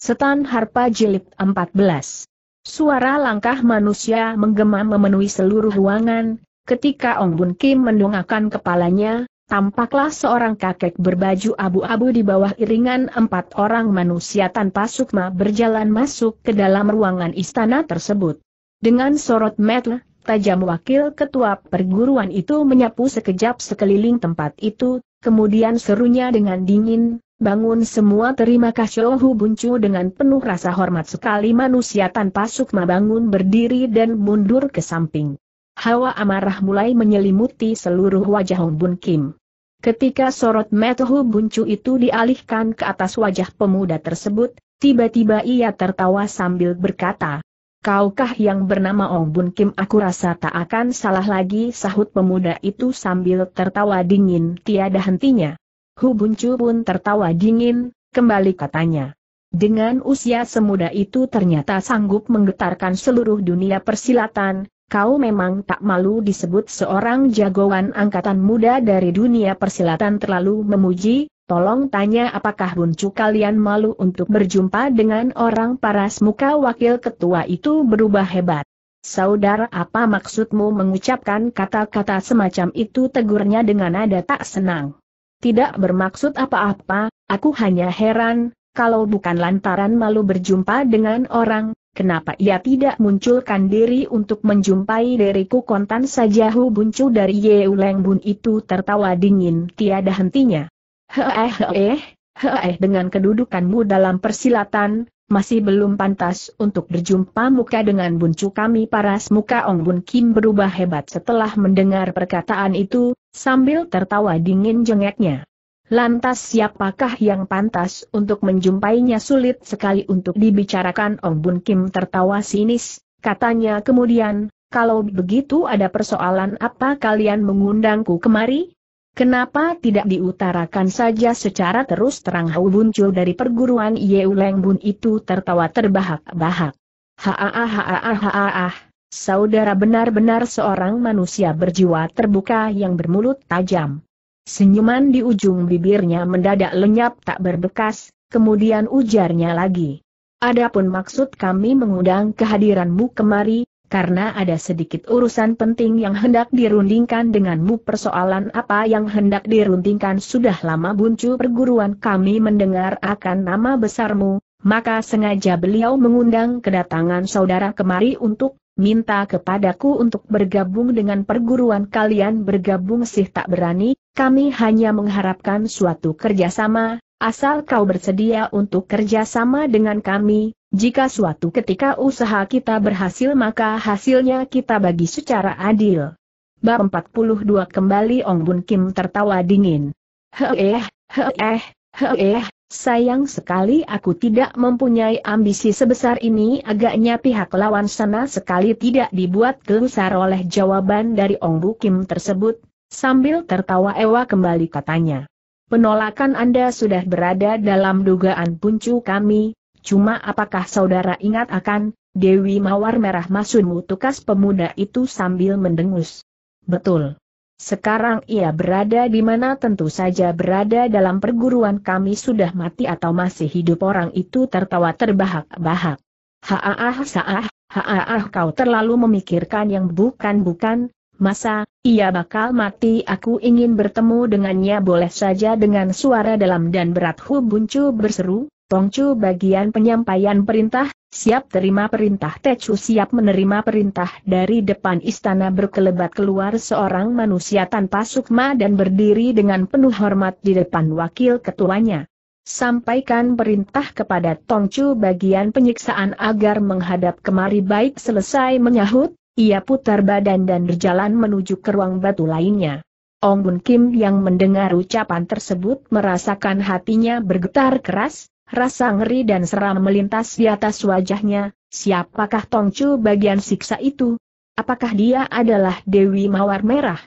Setan Harpa Jilid 14. Suara langkah manusia menggema memenuhi seluruh ruangan, ketika Ong Bun Kim mendongakkan kepalanya, tampaklah seorang kakek berbaju abu-abu di bawah iringan empat orang manusia tanpa sukma berjalan masuk ke dalam ruangan istana tersebut. Dengan sorot mata tajam wakil ketua perguruan itu menyapu sekejap sekeliling tempat itu, kemudian serunya dengan dingin, Bangun semua terima kasih Ohu Buncu dengan penuh rasa hormat sekali manusia tanpa sukma bangun berdiri dan mundur ke samping. Hawa amarah mulai menyelimuti seluruh wajah Hong Bun Kim. Ketika sorot mata Hu Buncu itu dialihkan ke atas wajah pemuda tersebut, tiba-tiba ia tertawa sambil berkata, Kaukah yang bernama Ong Bun Kim aku rasa tak akan salah lagi sahut pemuda itu sambil tertawa dingin tiada hentinya. Buncu pun tertawa dingin, kembali katanya. Dengan usia semuda itu ternyata sanggup menggetarkan seluruh dunia persilatan, kau memang tak malu disebut seorang jagoan angkatan muda dari dunia persilatan terlalu memuji, tolong tanya apakah buncu kalian malu untuk berjumpa dengan orang paras muka wakil ketua itu berubah hebat. Saudara apa maksudmu mengucapkan kata-kata semacam itu tegurnya dengan nada tak senang. Tidak bermaksud apa-apa, aku hanya heran, kalau bukan lantaran malu berjumpa dengan orang, kenapa ia tidak munculkan diri untuk menjumpai diriku kontan saja Hu Buncu dari Yeuleng Bun itu tertawa dingin tiada hentinya. eh, heeh, eh. dengan kedudukanmu dalam persilatan, masih belum pantas untuk berjumpa muka dengan buncu kami paras muka Ong Bun Kim berubah hebat setelah mendengar perkataan itu, sambil tertawa dingin jengeknya. Lantas siapakah yang pantas untuk menjumpainya sulit sekali untuk dibicarakan Ong Bun Kim tertawa sinis, katanya kemudian, kalau begitu ada persoalan apa kalian mengundangku kemari? Kenapa tidak diutarakan saja secara terus terang Hau Buncul dari perguruan Yeu Leng Bun itu tertawa terbahak-bahak. Haaa Saudara benar-benar seorang manusia berjiwa terbuka yang bermulut tajam. Senyuman di ujung bibirnya mendadak lenyap tak berbekas, kemudian ujarnya lagi. Adapun maksud kami mengundang kehadiranmu kemari, karena ada sedikit urusan penting yang hendak dirundingkan denganmu persoalan apa yang hendak dirundingkan sudah lama buncu perguruan kami mendengar akan nama besarmu, maka sengaja beliau mengundang kedatangan saudara kemari untuk minta kepadaku untuk bergabung dengan perguruan kalian bergabung sih tak berani, kami hanya mengharapkan suatu kerjasama, Asal kau bersedia untuk kerjasama dengan kami, jika suatu ketika usaha kita berhasil maka hasilnya kita bagi secara adil. Bab 42 kembali Ong Bun Kim tertawa dingin. Heeh, heeh, heeh, sayang sekali aku tidak mempunyai ambisi sebesar ini agaknya pihak lawan sana sekali tidak dibuat gelusar oleh jawaban dari Ong Bu Kim tersebut, sambil tertawa ewa kembali katanya. Penolakan Anda sudah berada dalam dugaan puncu kami, cuma apakah saudara ingat akan, Dewi Mawar Merah Masunmu tukas pemuda itu sambil mendengus. Betul. Sekarang ia berada di mana tentu saja berada dalam perguruan kami sudah mati atau masih hidup orang itu tertawa terbahak-bahak. Haaah saah, haaah kau terlalu memikirkan yang bukan-bukan, Masa, ia bakal mati aku ingin bertemu dengannya boleh saja dengan suara dalam dan berat Hu Buncu berseru, Tongcu bagian penyampaian perintah, siap terima perintah Techu siap menerima perintah dari depan istana berkelebat keluar seorang manusia tanpa sukma dan berdiri dengan penuh hormat di depan wakil ketuanya. Sampaikan perintah kepada Tongcu bagian penyiksaan agar menghadap kemari baik selesai menyahut, ia putar badan dan berjalan menuju ke ruang batu lainnya. Ong Bun Kim yang mendengar ucapan tersebut merasakan hatinya bergetar keras, rasa ngeri dan seram melintas di atas wajahnya, siapakah Tong Chu bagian siksa itu? Apakah dia adalah Dewi Mawar Merah?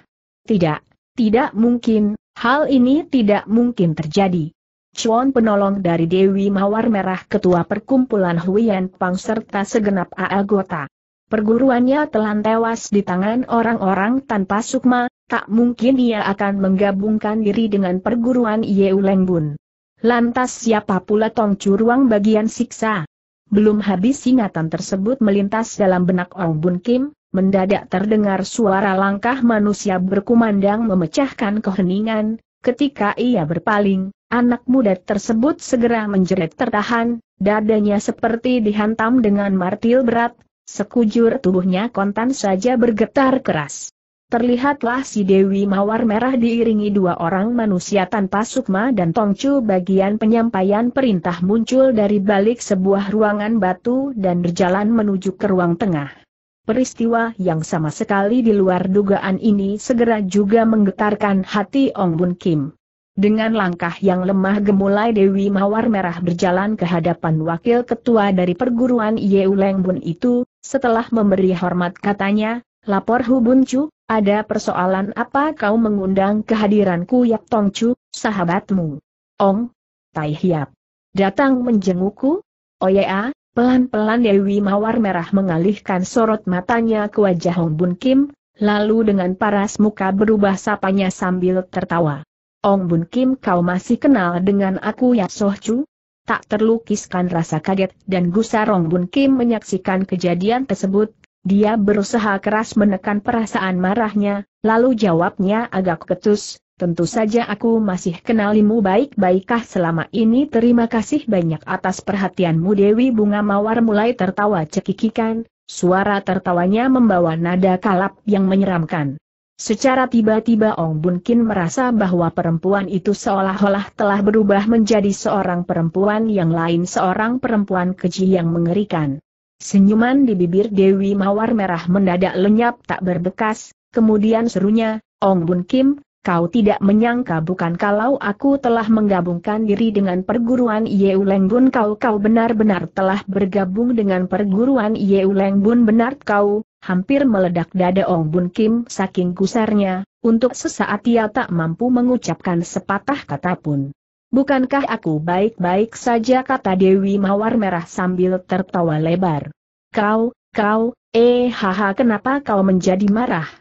Tidak, tidak mungkin, hal ini tidak mungkin terjadi. Chuan penolong dari Dewi Mawar Merah Ketua Perkumpulan Huian Pang serta segenap anggota Perguruannya telah tewas di tangan orang-orang tanpa sukma, tak mungkin ia akan menggabungkan diri dengan perguruan Yeu Lengbun. Lantas siapa pula Tong Curuang bagian siksa? Belum habis ingatan tersebut melintas dalam benak Ong Bun Kim, mendadak terdengar suara langkah manusia berkumandang memecahkan keheningan, ketika ia berpaling, anak muda tersebut segera menjerit tertahan, dadanya seperti dihantam dengan martil berat, Sekujur tubuhnya kontan saja bergetar keras. Terlihatlah si Dewi Mawar Merah diiringi dua orang manusia tanpa sukma dan tongcu bagian penyampaian perintah muncul dari balik sebuah ruangan batu dan berjalan menuju ke ruang tengah. Peristiwa yang sama sekali di luar dugaan ini segera juga menggetarkan hati Ong Bun Kim. Dengan langkah yang lemah gemulai Dewi Mawar Merah berjalan ke hadapan wakil ketua dari perguruan Yeuleng Bun itu, setelah memberi hormat katanya, lapor Hubun Chu, ada persoalan apa kau mengundang kehadiranku Yap Tong Chu, sahabatmu? Ong, Tai Hiap. Datang menjengukku? Oh ya, Pelan-pelan Dewi Mawar Merah mengalihkan sorot matanya ke wajah Hong Bun Kim, lalu dengan paras muka berubah sapanya sambil tertawa. Ong Bun Kim kau masih kenal dengan aku ya Soh Chu? Tak terlukiskan rasa kaget dan gusar Ong Bun Kim menyaksikan kejadian tersebut, dia berusaha keras menekan perasaan marahnya, lalu jawabnya agak ketus, tentu saja aku masih kenalimu baik-baikkah selama ini terima kasih banyak atas perhatianmu Dewi Bunga Mawar mulai tertawa cekikikan, suara tertawanya membawa nada kalap yang menyeramkan. Secara tiba-tiba Ong Bun Kin merasa bahwa perempuan itu seolah-olah telah berubah menjadi seorang perempuan yang lain seorang perempuan keji yang mengerikan. Senyuman di bibir Dewi Mawar Merah mendadak lenyap tak berbekas, kemudian serunya, Ong Bun Kim, Kau tidak menyangka bukan kalau aku telah menggabungkan diri dengan perguruan Yeu Lengbun kau kau benar-benar telah bergabung dengan perguruan Yeu Lengbun benar kau, hampir meledak dada Ong Bun Kim saking gusarnya, untuk sesaat ia tak mampu mengucapkan sepatah kata pun. Bukankah aku baik-baik saja kata Dewi Mawar Merah sambil tertawa lebar. Kau, kau, eh haha kenapa kau menjadi marah?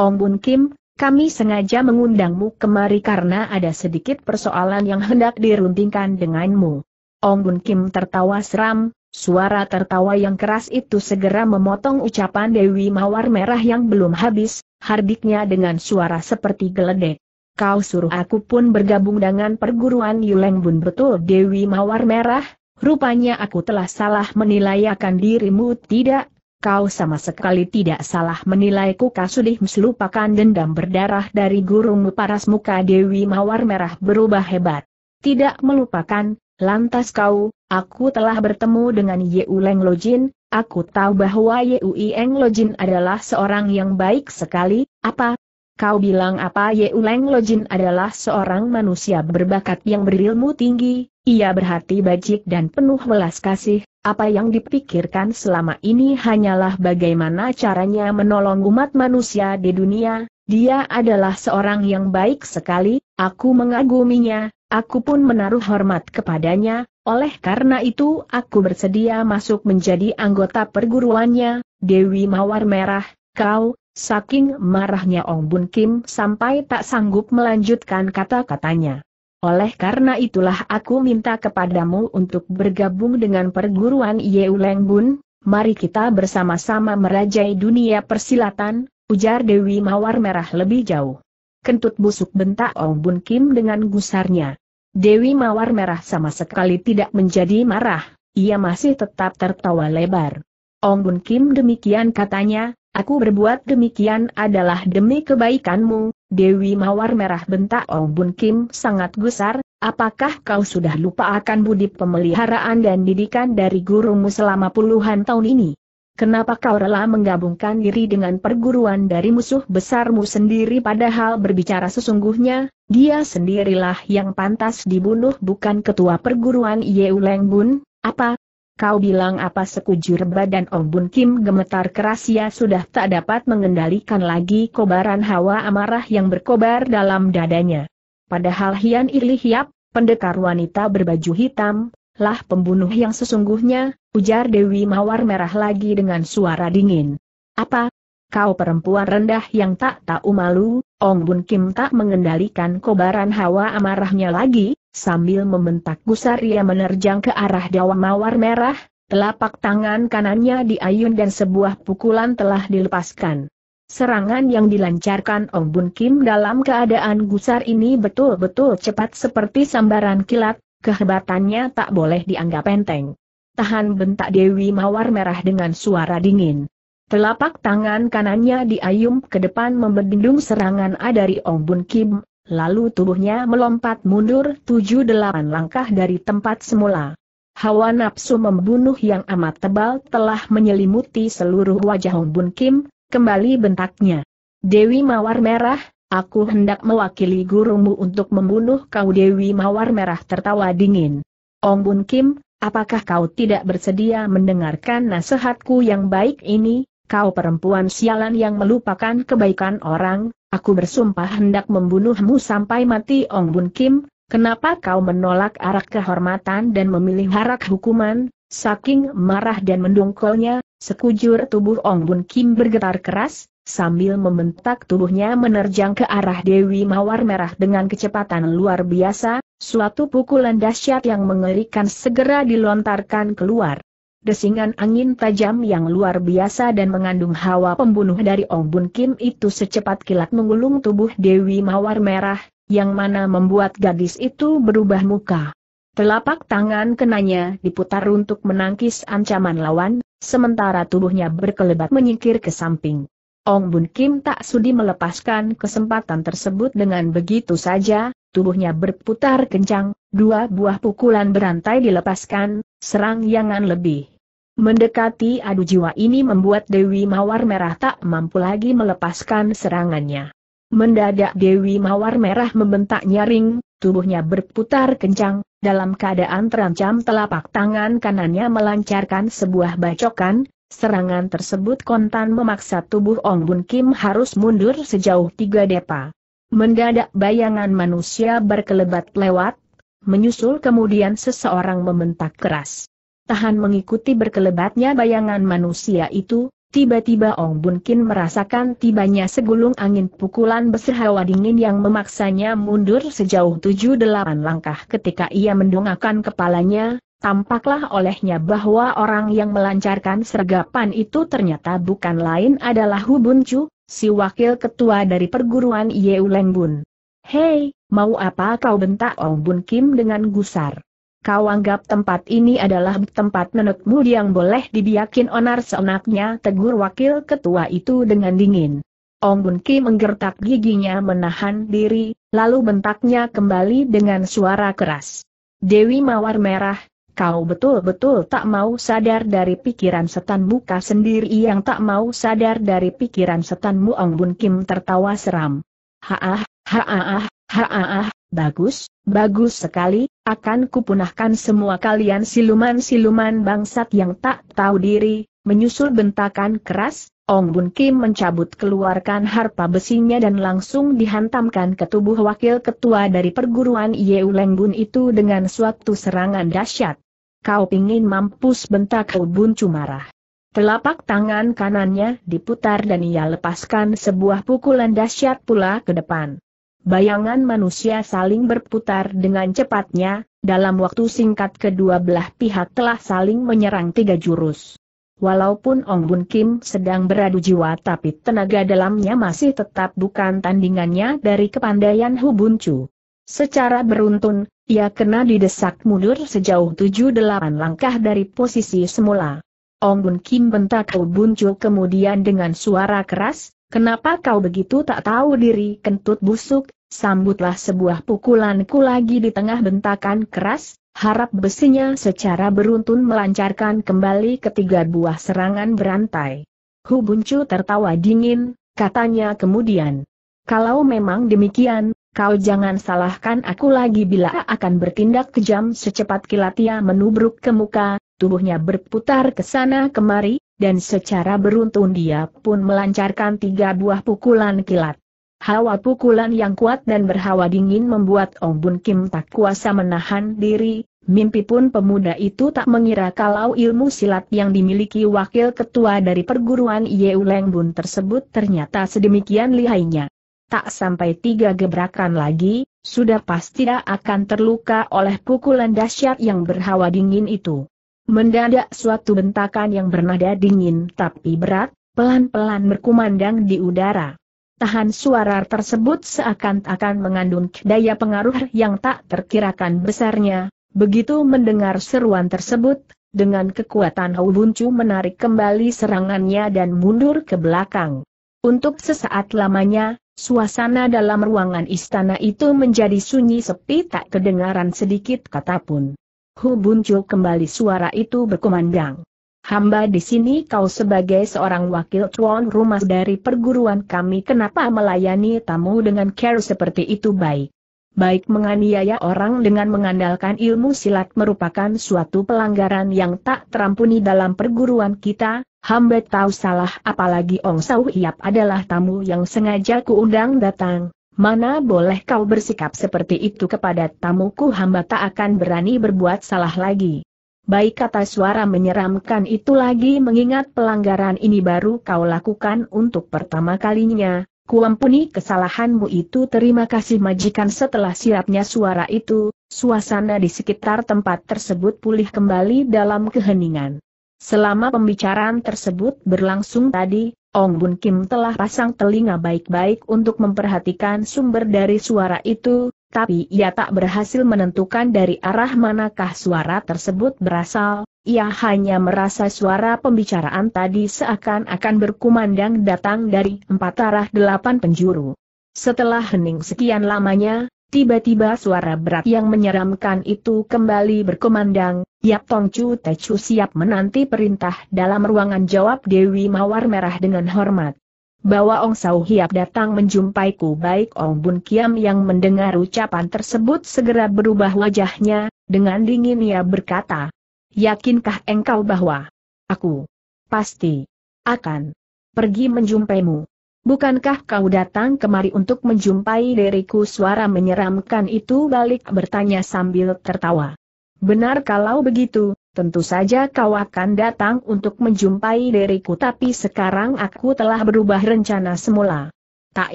Ong Bun Kim, kami sengaja mengundangmu kemari karena ada sedikit persoalan yang hendak diruntingkan denganmu. Ong Bun Kim tertawa seram, suara tertawa yang keras itu segera memotong ucapan Dewi Mawar Merah yang belum habis, hardiknya dengan suara seperti geledek. Kau suruh aku pun bergabung dengan perguruan Yuleng Bun betul Dewi Mawar Merah, rupanya aku telah salah menilai akan dirimu tidak kau sama sekali tidak salah menilaiku kasudih meslupakan dendam berdarah dari gurumu paras muka Dewi Mawar Merah berubah hebat. Tidak melupakan, lantas kau, aku telah bertemu dengan Yeu Leng Lojin, aku tahu bahwa Yeu Leng Lojin adalah seorang yang baik sekali, apa, Kau bilang apa Ye Uleng Lojin adalah seorang manusia berbakat yang berilmu tinggi, ia berhati bajik dan penuh welas kasih, apa yang dipikirkan selama ini hanyalah bagaimana caranya menolong umat manusia di dunia, dia adalah seorang yang baik sekali, aku mengaguminya, aku pun menaruh hormat kepadanya, oleh karena itu aku bersedia masuk menjadi anggota perguruannya, Dewi Mawar Merah, kau, Saking marahnya Ong Bun Kim sampai tak sanggup melanjutkan kata-katanya. Oleh karena itulah aku minta kepadamu untuk bergabung dengan perguruan Yeu Leng Bun, mari kita bersama-sama merajai dunia persilatan, ujar Dewi Mawar Merah lebih jauh. Kentut busuk bentak Ong Bun Kim dengan gusarnya. Dewi Mawar Merah sama sekali tidak menjadi marah, ia masih tetap tertawa lebar. Ong Bun Kim demikian katanya, Aku berbuat demikian adalah demi kebaikanmu, Dewi Mawar Merah bentak Ong Bun Kim sangat gusar, apakah kau sudah lupa akan budi pemeliharaan dan didikan dari gurumu selama puluhan tahun ini? Kenapa kau rela menggabungkan diri dengan perguruan dari musuh besarmu sendiri padahal berbicara sesungguhnya, dia sendirilah yang pantas dibunuh bukan ketua perguruan Yeu Leng Bun, apa, Kau bilang apa sekujur badan Ong Bun Kim gemetar keras ia sudah tak dapat mengendalikan lagi kobaran hawa amarah yang berkobar dalam dadanya. Padahal Hian Irli Hiap, pendekar wanita berbaju hitam, lah pembunuh yang sesungguhnya, ujar Dewi Mawar Merah lagi dengan suara dingin. Apa? Kau perempuan rendah yang tak tahu malu, Ong Bun Kim tak mengendalikan kobaran hawa amarahnya lagi, Sambil membentak gusar ia menerjang ke arah dawa mawar merah, telapak tangan kanannya diayun dan sebuah pukulan telah dilepaskan. Serangan yang dilancarkan Ong Bun Kim dalam keadaan gusar ini betul-betul cepat seperti sambaran kilat, kehebatannya tak boleh dianggap enteng. Tahan bentak Dewi Mawar Merah dengan suara dingin. Telapak tangan kanannya diayum ke depan membendung serangan A dari Ong Bun Kim, Lalu tubuhnya melompat mundur tujuh delapan langkah dari tempat semula. Hawa nafsu membunuh yang amat tebal telah menyelimuti seluruh wajah Hong Bun Kim, kembali bentaknya. Dewi Mawar Merah, aku hendak mewakili gurumu untuk membunuh kau Dewi Mawar Merah tertawa dingin. Ong Bun Kim, apakah kau tidak bersedia mendengarkan nasihatku yang baik ini, kau perempuan sialan yang melupakan kebaikan orang, Aku bersumpah hendak membunuhmu sampai mati Ong Bun Kim, kenapa kau menolak arak kehormatan dan memilih arak hukuman? Saking marah dan mendongkolnya, sekujur tubuh Ong Bun Kim bergetar keras, sambil membentak tubuhnya menerjang ke arah Dewi Mawar Merah dengan kecepatan luar biasa, suatu pukulan dahsyat yang mengerikan segera dilontarkan keluar. Desingan angin tajam yang luar biasa dan mengandung hawa pembunuh dari Ong Bun Kim itu secepat kilat menggulung tubuh Dewi Mawar Merah, yang mana membuat gadis itu berubah muka. Telapak tangan kenanya diputar untuk menangkis ancaman lawan, sementara tubuhnya berkelebat menyingkir ke samping. Ong Bun Kim tak sudi melepaskan kesempatan tersebut dengan begitu saja, tubuhnya berputar kencang, dua buah pukulan berantai dilepaskan, serang yangan lebih. Mendekati adu jiwa ini membuat Dewi Mawar Merah tak mampu lagi melepaskan serangannya. Mendadak Dewi Mawar Merah membentak nyaring, tubuhnya berputar kencang, dalam keadaan terancam telapak tangan kanannya melancarkan sebuah bacokan, serangan tersebut kontan memaksa tubuh Ong Bun Kim harus mundur sejauh tiga depa. Mendadak bayangan manusia berkelebat lewat, menyusul kemudian seseorang membentak keras tahan mengikuti berkelebatnya bayangan manusia itu, tiba-tiba Ong Bun Kin merasakan tibanya segulung angin pukulan besar hawa dingin yang memaksanya mundur sejauh tujuh delapan langkah ketika ia mendongakkan kepalanya, tampaklah olehnya bahwa orang yang melancarkan sergapan itu ternyata bukan lain adalah Hu Bunchu, si wakil ketua dari perguruan Yeu Leng Bun. Hei, mau apa kau bentak Ong Bun Kim dengan gusar? Kau anggap tempat ini adalah tempat menurutmu yang boleh dibiakin onar seenaknya tegur wakil ketua itu dengan dingin. Ong Bun Ki menggertak giginya menahan diri, lalu bentaknya kembali dengan suara keras. Dewi Mawar Merah, kau betul-betul tak mau sadar dari pikiran setan muka sendiri yang tak mau sadar dari pikiran setanmu Ong Bun Kim tertawa seram. Haah, haah, haah, bagus, bagus sekali, akan kupunahkan semua kalian siluman-siluman bangsat yang tak tahu diri, menyusul bentakan keras, Ong Bun Kim mencabut keluarkan harpa besinya dan langsung dihantamkan ke tubuh wakil ketua dari perguruan Yeu Leng Bun itu dengan suatu serangan dahsyat. Kau pingin mampus bentak Bun Cumarah. Telapak tangan kanannya diputar dan ia lepaskan sebuah pukulan dahsyat pula ke depan bayangan manusia saling berputar dengan cepatnya, dalam waktu singkat kedua belah pihak telah saling menyerang tiga jurus. Walaupun Ong Bun Kim sedang beradu jiwa tapi tenaga dalamnya masih tetap bukan tandingannya dari kepandaian Hu Chu. Secara beruntun, ia kena didesak mundur sejauh tujuh delapan langkah dari posisi semula. Ong Bun Kim bentak Hu Chu kemudian dengan suara keras, Kenapa kau begitu tak tahu diri kentut busuk, sambutlah sebuah pukulanku lagi di tengah bentakan keras, harap besinya secara beruntun melancarkan kembali ketiga buah serangan berantai. Hubuncu tertawa dingin, katanya kemudian. Kalau memang demikian, kau jangan salahkan aku lagi bila akan bertindak kejam secepat kilat ia menubruk ke muka, tubuhnya berputar ke sana kemari, dan secara beruntun dia pun melancarkan tiga buah pukulan kilat. Hawa pukulan yang kuat dan berhawa dingin membuat Ong Bun Kim tak kuasa menahan diri, mimpi pun pemuda itu tak mengira kalau ilmu silat yang dimiliki wakil ketua dari perguruan Yeu Leng Bun tersebut ternyata sedemikian lihainya. Tak sampai tiga gebrakan lagi, sudah pasti tidak akan terluka oleh pukulan dahsyat yang berhawa dingin itu. Mendadak suatu bentakan yang bernada dingin tapi berat, pelan-pelan berkumandang di udara. Tahan suara tersebut seakan-akan mengandung daya pengaruh yang tak terkirakan besarnya. Begitu mendengar seruan tersebut, dengan kekuatan Buncu menarik kembali serangannya dan mundur ke belakang. Untuk sesaat lamanya, suasana dalam ruangan istana itu menjadi sunyi sepi tak kedengaran sedikit kata pun. Hu Buncul kembali suara itu berkumandang. Hamba di sini kau sebagai seorang wakil tuan rumah dari perguruan kami kenapa melayani tamu dengan care seperti itu baik. Baik menganiaya orang dengan mengandalkan ilmu silat merupakan suatu pelanggaran yang tak terampuni dalam perguruan kita, hamba tahu salah apalagi Ong Sau Hiap adalah tamu yang sengaja kuundang datang, Mana boleh kau bersikap seperti itu kepada tamuku hamba tak akan berani berbuat salah lagi. Baik kata suara menyeramkan itu lagi mengingat pelanggaran ini baru kau lakukan untuk pertama kalinya, kuampuni kesalahanmu itu terima kasih majikan setelah siapnya suara itu, suasana di sekitar tempat tersebut pulih kembali dalam keheningan. Selama pembicaraan tersebut berlangsung tadi, Ong Bun Kim telah pasang telinga baik-baik untuk memperhatikan sumber dari suara itu, tapi ia tak berhasil menentukan dari arah manakah suara tersebut berasal, ia hanya merasa suara pembicaraan tadi seakan-akan berkumandang datang dari empat arah delapan penjuru. Setelah hening sekian lamanya, Tiba-tiba suara berat yang menyeramkan itu kembali berkumandang, Yap Tong Chu Chu siap menanti perintah dalam ruangan jawab Dewi Mawar Merah dengan hormat. Bawa Ong Sau Hiap datang menjumpai ku. baik Ong Bun Kiam yang mendengar ucapan tersebut segera berubah wajahnya, dengan dingin ia berkata, Yakinkah engkau bahwa aku pasti akan pergi menjumpaimu? Bukankah kau datang kemari untuk menjumpai diriku suara menyeramkan itu balik bertanya sambil tertawa. Benar kalau begitu, tentu saja kau akan datang untuk menjumpai diriku tapi sekarang aku telah berubah rencana semula. Tak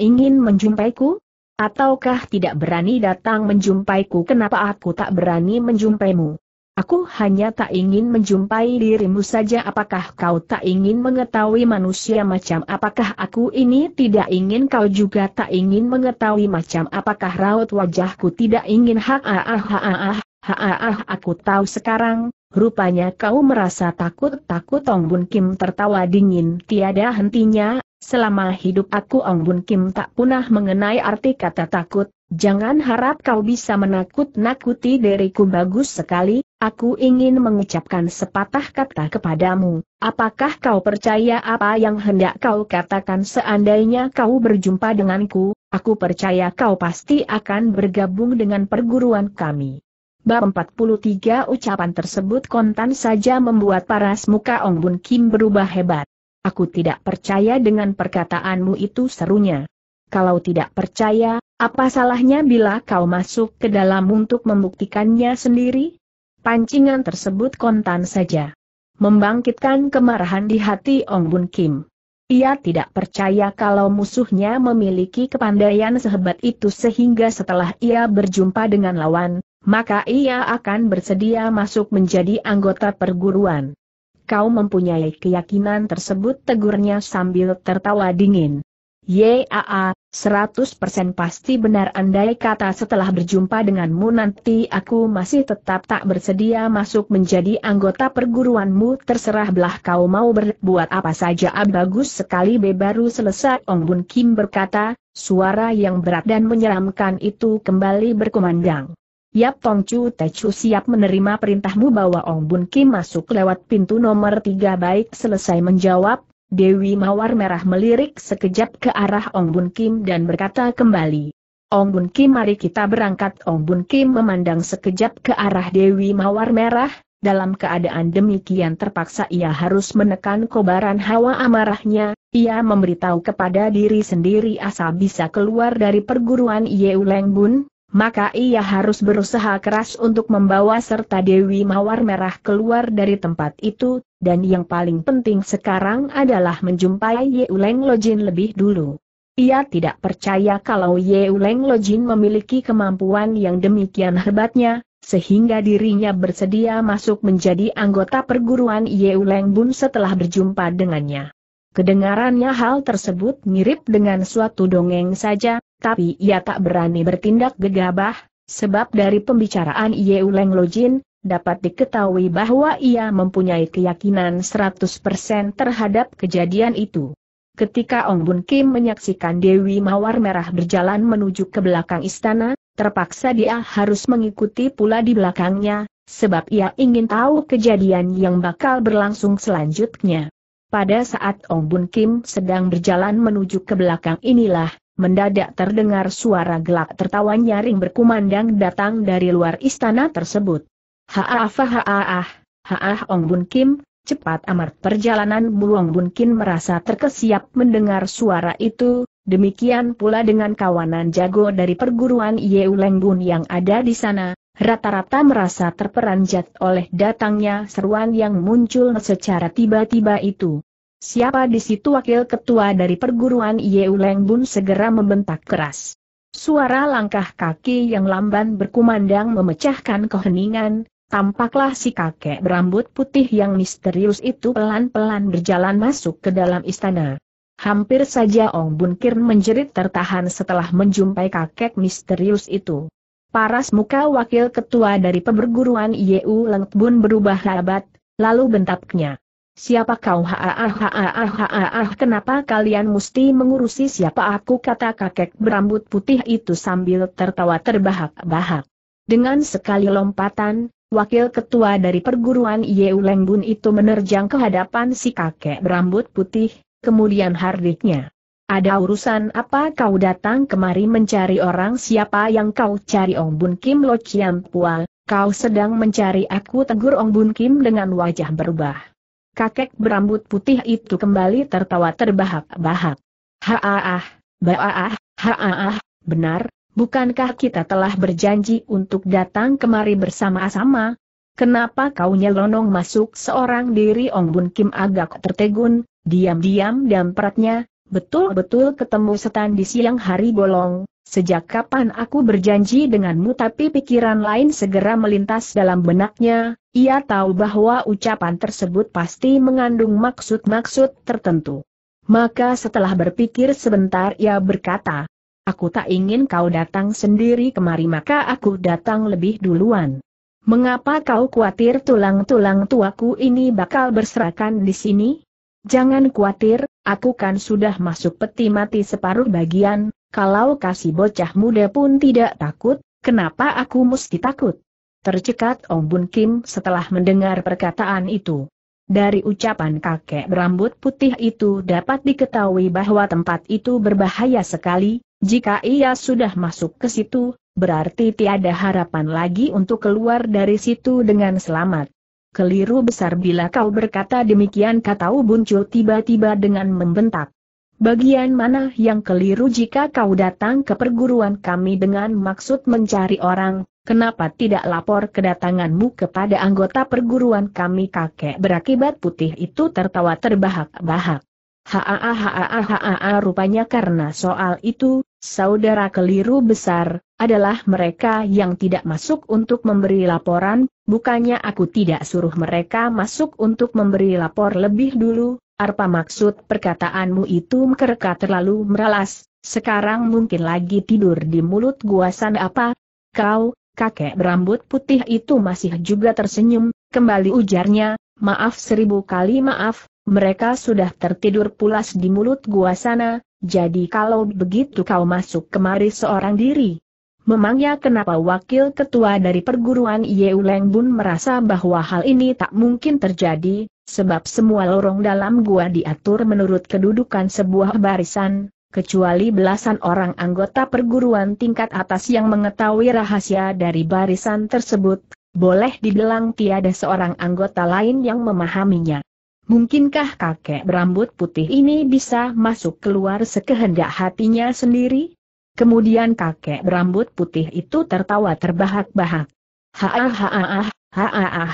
ingin menjumpaiku? Ataukah tidak berani datang menjumpaiku kenapa aku tak berani menjumpaimu? Aku hanya tak ingin menjumpai dirimu saja apakah kau tak ingin mengetahui manusia macam apakah aku ini tidak ingin kau juga tak ingin mengetahui macam apakah raut wajahku tidak ingin ha ah ah ha ah ah ha ah ah aku tahu sekarang, rupanya kau merasa takut takut Tong Bun Kim tertawa dingin tiada hentinya, Selama hidup aku Ong Bun Kim tak pernah mengenai arti kata takut, jangan harap kau bisa menakut-nakuti diriku bagus sekali, aku ingin mengucapkan sepatah kata kepadamu, apakah kau percaya apa yang hendak kau katakan seandainya kau berjumpa denganku, aku percaya kau pasti akan bergabung dengan perguruan kami. Bab 43 ucapan tersebut kontan saja membuat paras muka Ong Bun Kim berubah hebat. Aku tidak percaya dengan perkataanmu itu serunya. Kalau tidak percaya, apa salahnya bila kau masuk ke dalam untuk membuktikannya sendiri? Pancingan tersebut kontan saja. Membangkitkan kemarahan di hati Ong Bun Kim. Ia tidak percaya kalau musuhnya memiliki kepandaian sehebat itu sehingga setelah ia berjumpa dengan lawan, maka ia akan bersedia masuk menjadi anggota perguruan. Kau mempunyai keyakinan tersebut tegurnya sambil tertawa dingin. Yaa, 100% pasti benar andai kata setelah berjumpa denganmu nanti aku masih tetap tak bersedia masuk menjadi anggota perguruanmu terserah belah kau mau berbuat apa saja ah, bagus sekali be baru selesai Ong Bun Kim berkata, suara yang berat dan menyeramkan itu kembali berkumandang. Yap Tong Chu Techu siap menerima perintahmu bahwa Ong Bun Kim masuk lewat pintu nomor tiga baik selesai menjawab, Dewi Mawar Merah melirik sekejap ke arah Ong Bun Kim dan berkata kembali. Ong Bun Kim mari kita berangkat Ong Bun Kim memandang sekejap ke arah Dewi Mawar Merah, dalam keadaan demikian terpaksa ia harus menekan kobaran hawa amarahnya, ia memberitahu kepada diri sendiri asal bisa keluar dari perguruan Yeu Bun, maka ia harus berusaha keras untuk membawa serta Dewi Mawar Merah keluar dari tempat itu, dan yang paling penting sekarang adalah menjumpai Yeuleng Lojin lebih dulu. Ia tidak percaya kalau Yeuleng Lojin memiliki kemampuan yang demikian hebatnya, sehingga dirinya bersedia masuk menjadi anggota perguruan Yeuleng Bun setelah berjumpa dengannya. Kedengarannya hal tersebut mirip dengan suatu dongeng saja, tapi ia tak berani bertindak gegabah, sebab dari pembicaraan Ye Uleng Lojin, dapat diketahui bahwa ia mempunyai keyakinan 100% terhadap kejadian itu. Ketika Ong Bun Kim menyaksikan Dewi Mawar Merah berjalan menuju ke belakang istana, terpaksa dia harus mengikuti pula di belakangnya, sebab ia ingin tahu kejadian yang bakal berlangsung selanjutnya. Pada saat Ong Bun Kim sedang berjalan menuju ke belakang inilah, Mendadak terdengar suara gelak tertawa nyaring berkumandang datang dari luar istana tersebut. Haa haaah, haah Ong Bun Kim, cepat amat perjalanan Buong Bun Kim merasa terkesiap mendengar suara itu, demikian pula dengan kawanan jago dari perguruan Yeu Leng Bun yang ada di sana, rata-rata merasa terperanjat oleh datangnya seruan yang muncul secara tiba-tiba itu. Siapa di situ wakil ketua dari perguruan Yeu Leng Bun segera membentak keras. Suara langkah kaki yang lamban berkumandang memecahkan keheningan, tampaklah si kakek berambut putih yang misterius itu pelan-pelan berjalan masuk ke dalam istana. Hampir saja Ong Bun Kirn menjerit tertahan setelah menjumpai kakek misterius itu. Paras muka wakil ketua dari perguruan Yeu Leng Bun berubah labat, lalu bentaknya. Siapa kau ha ah ah ah ah ah ah kenapa kalian mesti mengurusi siapa aku kata kakek berambut putih itu sambil tertawa terbahak-bahak. Dengan sekali lompatan, wakil ketua dari perguruan Yeu Lengbun itu menerjang ke hadapan si kakek berambut putih, kemudian hardiknya. Ada urusan apa kau datang kemari mencari orang siapa yang kau cari Ong Bun Kim Lo Chiam Pua, kau sedang mencari aku tegur Ong Bun Kim dengan wajah berubah kakek berambut putih itu kembali tertawa terbahak-bahak. Haaah, baaah, haaah, benar, bukankah kita telah berjanji untuk datang kemari bersama-sama? Kenapa kau nyelonong masuk seorang diri Ong Bun Kim agak tertegun, diam-diam dan peratnya, betul-betul ketemu setan di siang hari bolong, Sejak kapan aku berjanji denganmu tapi pikiran lain segera melintas dalam benaknya, ia tahu bahwa ucapan tersebut pasti mengandung maksud-maksud tertentu. Maka setelah berpikir sebentar ia berkata, Aku tak ingin kau datang sendiri kemari maka aku datang lebih duluan. Mengapa kau khawatir tulang-tulang tuaku ini bakal berserakan di sini? Jangan khawatir, aku kan sudah masuk peti mati separuh bagian, kalau kasih bocah muda pun tidak takut, kenapa aku mesti takut? Tercekat Ong Bun Kim setelah mendengar perkataan itu. Dari ucapan kakek berambut putih itu dapat diketahui bahwa tempat itu berbahaya sekali, jika ia sudah masuk ke situ, berarti tiada harapan lagi untuk keluar dari situ dengan selamat. Keliru besar bila kau berkata demikian kata Ubuncu tiba-tiba dengan membentak. Bagian mana yang keliru jika kau datang ke perguruan kami dengan maksud mencari orang, Kenapa tidak lapor kedatanganmu kepada anggota perguruan kami kakek berakibat putih itu tertawa terbahak-bahak. Haa haa haa rupanya karena soal itu, saudara keliru besar, adalah mereka yang tidak masuk untuk memberi laporan, bukannya aku tidak suruh mereka masuk untuk memberi lapor lebih dulu, arpa maksud perkataanmu itu mereka terlalu meralas, sekarang mungkin lagi tidur di mulut guasan apa, Kau, kakek berambut putih itu masih juga tersenyum, kembali ujarnya, maaf seribu kali maaf, mereka sudah tertidur pulas di mulut gua sana, jadi kalau begitu kau masuk kemari seorang diri. Memangnya kenapa wakil ketua dari perguruan Yeu Leng Bun merasa bahwa hal ini tak mungkin terjadi, sebab semua lorong dalam gua diatur menurut kedudukan sebuah barisan, kecuali belasan orang anggota perguruan tingkat atas yang mengetahui rahasia dari barisan tersebut, boleh dibilang tiada seorang anggota lain yang memahaminya. Mungkinkah kakek berambut putih ini bisa masuk keluar sekehendak hatinya sendiri? Kemudian kakek berambut putih itu tertawa terbahak-bahak. Haah haah haah haah.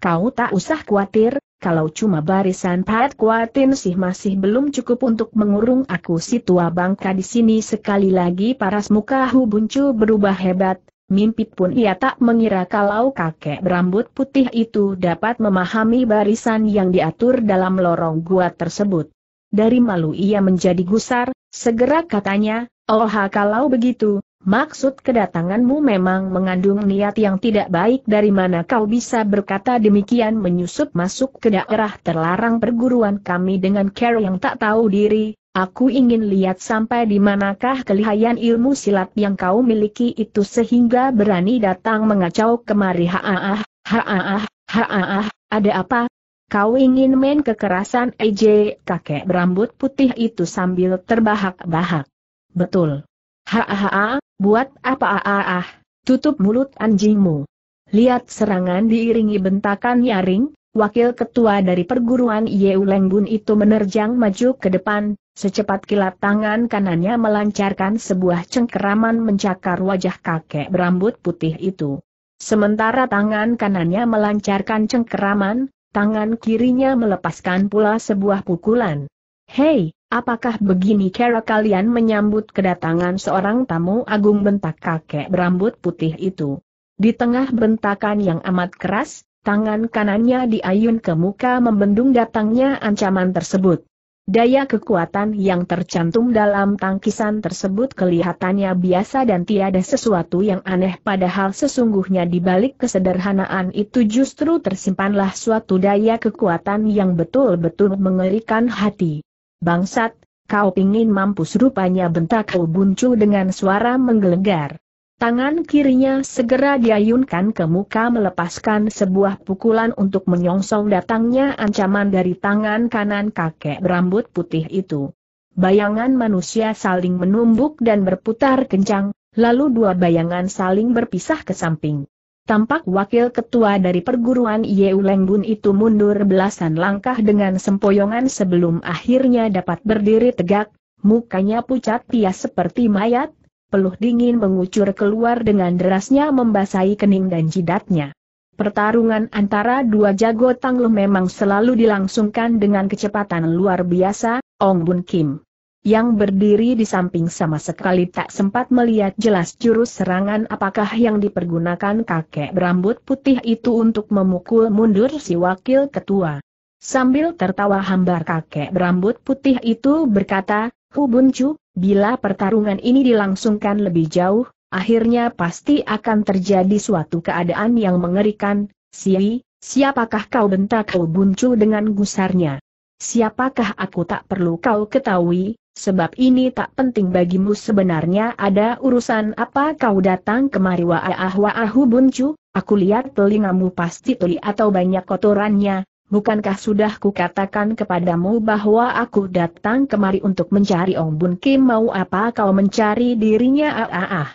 kau tak usah khawatir, kalau cuma barisan Pat Kuatin sih masih belum cukup untuk mengurung aku si tua bangka di sini sekali lagi paras muka Hubuncu berubah hebat, mimpi pun ia tak mengira kalau kakek berambut putih itu dapat memahami barisan yang diatur dalam lorong gua tersebut. Dari malu ia menjadi gusar, segera katanya, oh kalau begitu, Maksud kedatanganmu memang mengandung niat yang tidak baik dari mana kau bisa berkata demikian menyusup masuk ke daerah terlarang perguruan kami dengan care yang tak tahu diri, aku ingin lihat sampai di manakah kelihayan ilmu silat yang kau miliki itu sehingga berani datang mengacau kemari haaah, haaah, haaah, ada apa? Kau ingin main kekerasan EJ kakek berambut putih itu sambil terbahak-bahak. Betul. Hahaha, buat apa ah ah, tutup mulut anjingmu. Lihat serangan diiringi bentakan nyaring, wakil ketua dari perguruan Yeu Lenggun itu menerjang maju ke depan, secepat kilat tangan kanannya melancarkan sebuah cengkeraman mencakar wajah kakek berambut putih itu. Sementara tangan kanannya melancarkan cengkeraman, tangan kirinya melepaskan pula sebuah pukulan. Hei, Apakah begini cara kalian menyambut kedatangan seorang tamu agung bentak kakek berambut putih itu? Di tengah bentakan yang amat keras, tangan kanannya diayun ke muka membendung datangnya ancaman tersebut. Daya kekuatan yang tercantum dalam tangkisan tersebut kelihatannya biasa dan tiada sesuatu yang aneh padahal sesungguhnya di balik kesederhanaan itu justru tersimpanlah suatu daya kekuatan yang betul-betul mengerikan hati. Bangsat, kau ingin mampus rupanya bentak Buncu dengan suara menggelegar. Tangan kirinya segera diayunkan ke muka melepaskan sebuah pukulan untuk menyongsong datangnya ancaman dari tangan kanan kakek berambut putih itu. Bayangan manusia saling menumbuk dan berputar kencang, lalu dua bayangan saling berpisah ke samping. Tampak wakil ketua dari perguruan Yeulengbun itu mundur belasan langkah dengan sempoyongan sebelum akhirnya dapat berdiri tegak, mukanya pucat pias seperti mayat, peluh dingin mengucur keluar dengan derasnya membasahi kening dan jidatnya. Pertarungan antara dua jago tangguh memang selalu dilangsungkan dengan kecepatan luar biasa, Ong Bun Kim yang berdiri di samping sama sekali tak sempat melihat jelas jurus serangan apakah yang dipergunakan kakek berambut putih itu untuk memukul mundur si wakil ketua. Sambil tertawa hambar kakek berambut putih itu berkata, Hubuncu, bila pertarungan ini dilangsungkan lebih jauh, akhirnya pasti akan terjadi suatu keadaan yang mengerikan, Siwi, siapakah kau bentak Hubuncu dengan gusarnya? Siapakah aku tak perlu kau ketahui, Sebab ini tak penting bagimu sebenarnya ada urusan apa kau datang kemari ah wa'ah wa'ahu buncu, aku lihat telingamu pasti tuli atau banyak kotorannya, bukankah sudah kukatakan kepadamu bahwa aku datang kemari untuk mencari Ong Bun Kim mau apa kau mencari dirinya ah ah ah.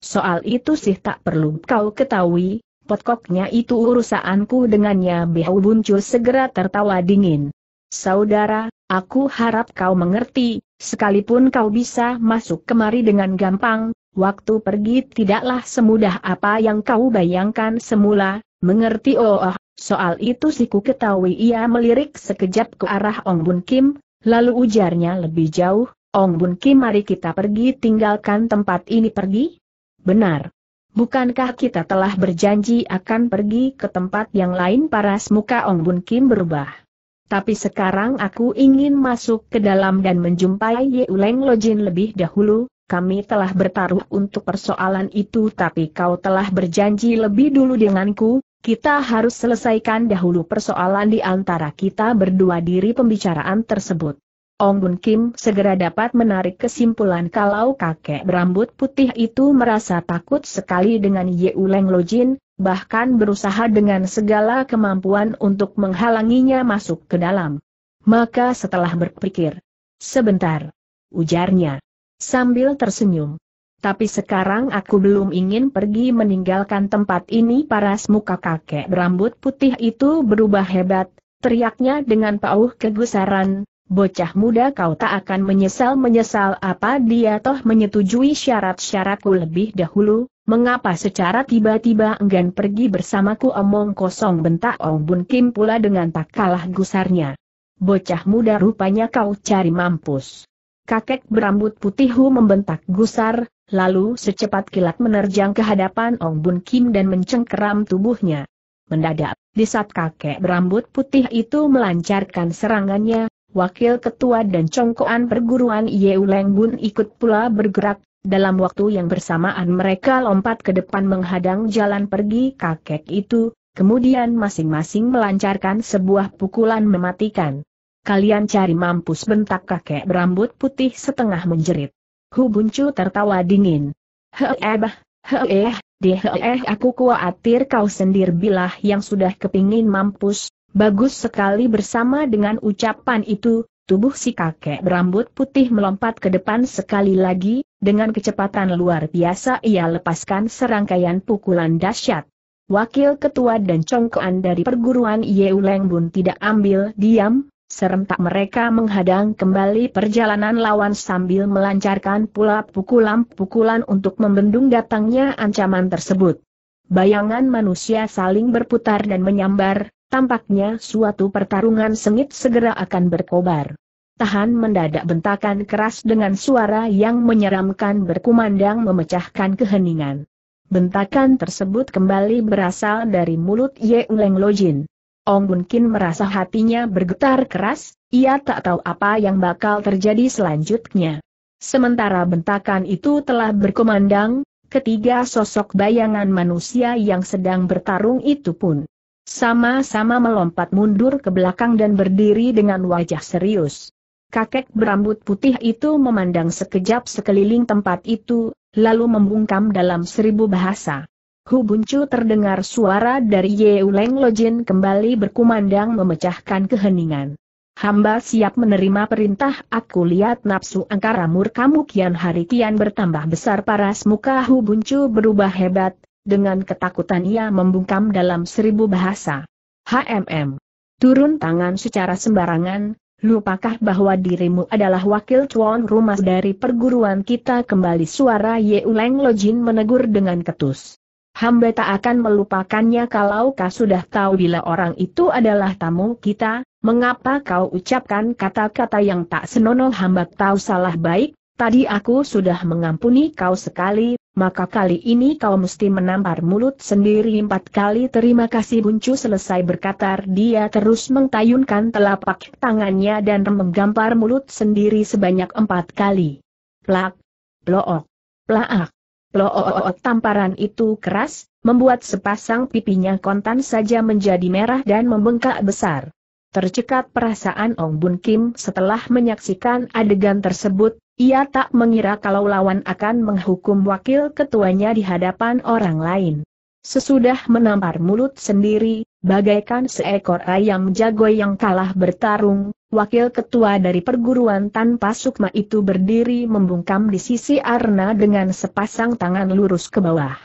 Soal itu sih tak perlu kau ketahui, potkoknya itu urusanku dengannya Bihu Buncu segera tertawa dingin. Saudara, Aku harap kau mengerti, sekalipun kau bisa masuk kemari dengan gampang, waktu pergi tidaklah semudah apa yang kau bayangkan semula, mengerti oh, soal itu siku ketahui ia melirik sekejap ke arah Ong Bun Kim, lalu ujarnya lebih jauh, Ong Bun Kim mari kita pergi tinggalkan tempat ini pergi? Benar. Bukankah kita telah berjanji akan pergi ke tempat yang lain paras muka Ong Bun Kim berubah? tapi sekarang aku ingin masuk ke dalam dan menjumpai Yeuleng Lojin lebih dahulu, kami telah bertaruh untuk persoalan itu tapi kau telah berjanji lebih dulu denganku, kita harus selesaikan dahulu persoalan di antara kita berdua diri pembicaraan tersebut. Ong Bun Kim segera dapat menarik kesimpulan kalau kakek berambut putih itu merasa takut sekali dengan Yeuleng Lojin, bahkan berusaha dengan segala kemampuan untuk menghalanginya masuk ke dalam. Maka setelah berpikir, sebentar, ujarnya, sambil tersenyum. Tapi sekarang aku belum ingin pergi meninggalkan tempat ini paras muka kakek berambut putih itu berubah hebat, teriaknya dengan pauh kegusaran, bocah muda kau tak akan menyesal-menyesal apa dia toh menyetujui syarat-syaratku lebih dahulu, Mengapa secara tiba-tiba enggan pergi bersamaku omong kosong bentak Ong Bun Kim pula dengan tak kalah gusarnya. Bocah muda rupanya kau cari mampus. Kakek berambut putih Hu membentak gusar, lalu secepat kilat menerjang ke hadapan Ong Bun Kim dan mencengkeram tubuhnya. Mendadak, di saat kakek berambut putih itu melancarkan serangannya, wakil ketua dan congkoan perguruan Yeuleng Bun ikut pula bergerak, dalam waktu yang bersamaan mereka lompat ke depan menghadang jalan pergi kakek itu, kemudian masing-masing melancarkan sebuah pukulan mematikan. Kalian cari mampus bentak kakek berambut putih setengah menjerit. Hu Buncu tertawa dingin. eh bah, eh, deh eh, aku kuatir kau sendir bilah yang sudah kepingin mampus, bagus sekali bersama dengan ucapan itu, tubuh si kakek berambut putih melompat ke depan sekali lagi, dengan kecepatan luar biasa ia lepaskan serangkaian pukulan dahsyat. Wakil ketua dan congkoan dari perguruan Yeuleng Bun tidak ambil diam, serentak mereka menghadang kembali perjalanan lawan sambil melancarkan pula pukulan-pukulan untuk membendung datangnya ancaman tersebut. Bayangan manusia saling berputar dan menyambar, Tampaknya suatu pertarungan sengit segera akan berkobar. Tahan mendadak bentakan keras dengan suara yang menyeramkan berkumandang memecahkan keheningan. Bentakan tersebut kembali berasal dari mulut Ye Uleng Lojin. Ong Bun Kin merasa hatinya bergetar keras, ia tak tahu apa yang bakal terjadi selanjutnya. Sementara bentakan itu telah berkumandang, ketiga sosok bayangan manusia yang sedang bertarung itu pun sama-sama melompat mundur ke belakang dan berdiri dengan wajah serius. Kakek berambut putih itu memandang sekejap sekeliling tempat itu, lalu membungkam dalam seribu bahasa. Hu Buncu terdengar suara dari Yeuleng Lojin kembali berkumandang memecahkan keheningan. Hamba siap menerima perintah, aku lihat nafsu angkara murkamu kian hari kian bertambah besar paras muka Hu Buncu berubah hebat, dengan ketakutan ia membungkam dalam seribu bahasa. HMM. Turun tangan secara sembarangan, lupakah bahwa dirimu adalah wakil tuan rumah dari perguruan kita kembali suara Ye Uleng Lojin menegur dengan ketus. Hamba tak akan melupakannya kalau kau sudah tahu bila orang itu adalah tamu kita, mengapa kau ucapkan kata-kata yang tak senonoh hamba tahu salah baik, Tadi aku sudah mengampuni kau sekali, maka kali ini kau mesti menampar mulut sendiri empat kali terima kasih buncu selesai berkata dia terus mengtayunkan telapak tangannya dan menggampar mulut sendiri sebanyak empat kali. Plak, plook, plak, plook tamparan itu keras, membuat sepasang pipinya kontan saja menjadi merah dan membengkak besar. Tercekat perasaan Ong Bun Kim setelah menyaksikan adegan tersebut, ia tak mengira kalau lawan akan menghukum wakil ketuanya di hadapan orang lain. Sesudah menampar mulut sendiri, bagaikan seekor ayam jago yang kalah bertarung, wakil ketua dari perguruan tanpa sukma itu berdiri membungkam di sisi Arna dengan sepasang tangan lurus ke bawah.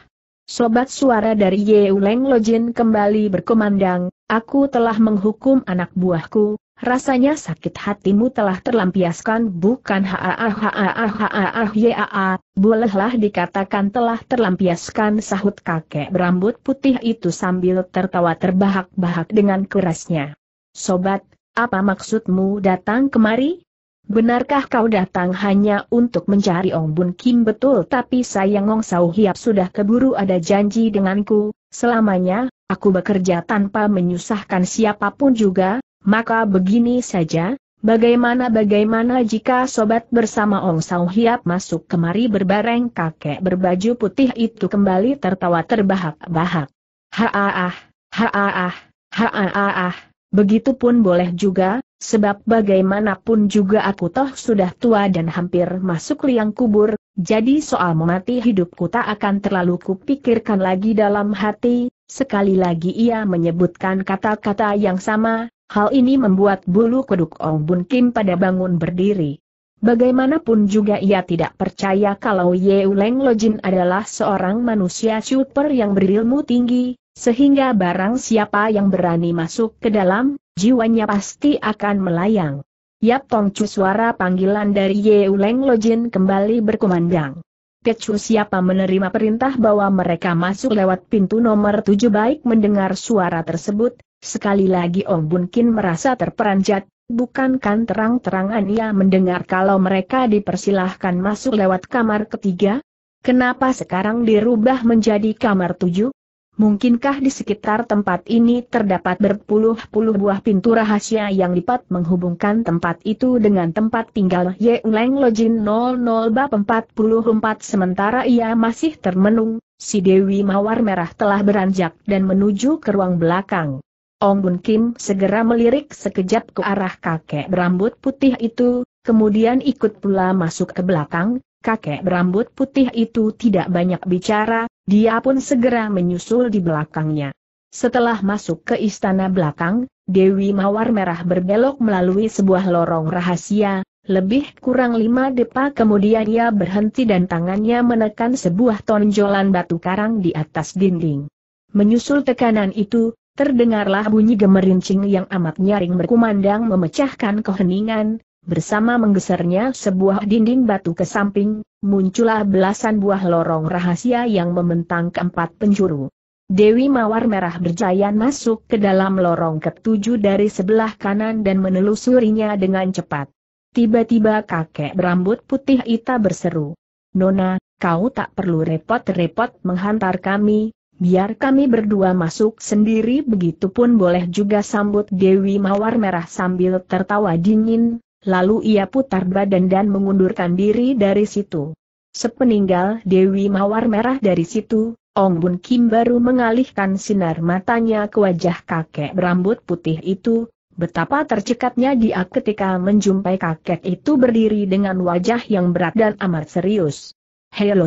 Sobat suara dari Yeuleng Lojin kembali berkumandang, aku telah menghukum anak buahku, Rasanya sakit hatimu telah terlampiaskan bukan ha ah ha ah ha ah ha ha bolehlah dikatakan telah terlampiaskan sahut kakek berambut putih itu sambil tertawa terbahak-bahak dengan kerasnya. Sobat, apa maksudmu datang kemari? Benarkah kau datang hanya untuk mencari Ong Bun Kim betul tapi sayang Ong Sau Hiap sudah keburu ada janji denganku, selamanya, aku bekerja tanpa menyusahkan siapapun juga, maka begini saja, bagaimana-bagaimana jika sobat bersama Ong Sau Hiap masuk kemari berbareng kakek berbaju putih itu kembali tertawa terbahak-bahak. Haaah, ah begitu begitupun boleh juga, sebab bagaimanapun juga aku toh sudah tua dan hampir masuk liang kubur, jadi soal memati hidupku tak akan terlalu kupikirkan lagi dalam hati, sekali lagi ia menyebutkan kata-kata yang sama, Hal ini membuat bulu kuduk Ong Bun Kim pada bangun berdiri. Bagaimanapun juga ia tidak percaya kalau Ye Uleng Lojin adalah seorang manusia super yang berilmu tinggi, sehingga barang siapa yang berani masuk ke dalam, jiwanya pasti akan melayang. Yap Tong Chu suara panggilan dari Ye Uleng Lojin kembali berkumandang. Kecu siapa menerima perintah bahwa mereka masuk lewat pintu nomor tujuh baik mendengar suara tersebut, Sekali lagi Ong Bun Kin merasa terperanjat, bukankan terang-terangan ia mendengar kalau mereka dipersilahkan masuk lewat kamar ketiga? Kenapa sekarang dirubah menjadi kamar tujuh? Mungkinkah di sekitar tempat ini terdapat berpuluh-puluh buah pintu rahasia yang lipat menghubungkan tempat itu dengan tempat tinggal Ye leng Lojin 00 bab 44 sementara ia masih termenung, si Dewi Mawar Merah telah beranjak dan menuju ke ruang belakang. Ong Bun Kim segera melirik sekejap ke arah kakek berambut putih itu, kemudian ikut pula masuk ke belakang, kakek berambut putih itu tidak banyak bicara, dia pun segera menyusul di belakangnya. Setelah masuk ke istana belakang, Dewi Mawar Merah berbelok melalui sebuah lorong rahasia, lebih kurang lima depa kemudian ia berhenti dan tangannya menekan sebuah tonjolan batu karang di atas dinding. Menyusul tekanan itu, Terdengarlah bunyi gemerincing yang amat nyaring berkumandang memecahkan keheningan, bersama menggesernya sebuah dinding batu ke samping, muncullah belasan buah lorong rahasia yang membentang keempat penjuru. Dewi Mawar Merah berjaya masuk ke dalam lorong ketujuh dari sebelah kanan dan menelusurinya dengan cepat. Tiba-tiba kakek berambut putih Ita berseru. Nona, kau tak perlu repot-repot menghantar kami, biar kami berdua masuk sendiri begitu pun boleh juga sambut Dewi Mawar Merah sambil tertawa dingin, lalu ia putar badan dan mengundurkan diri dari situ. Sepeninggal Dewi Mawar Merah dari situ, Ong Bun Kim baru mengalihkan sinar matanya ke wajah kakek berambut putih itu, betapa tercekatnya dia ketika menjumpai kakek itu berdiri dengan wajah yang berat dan amat serius.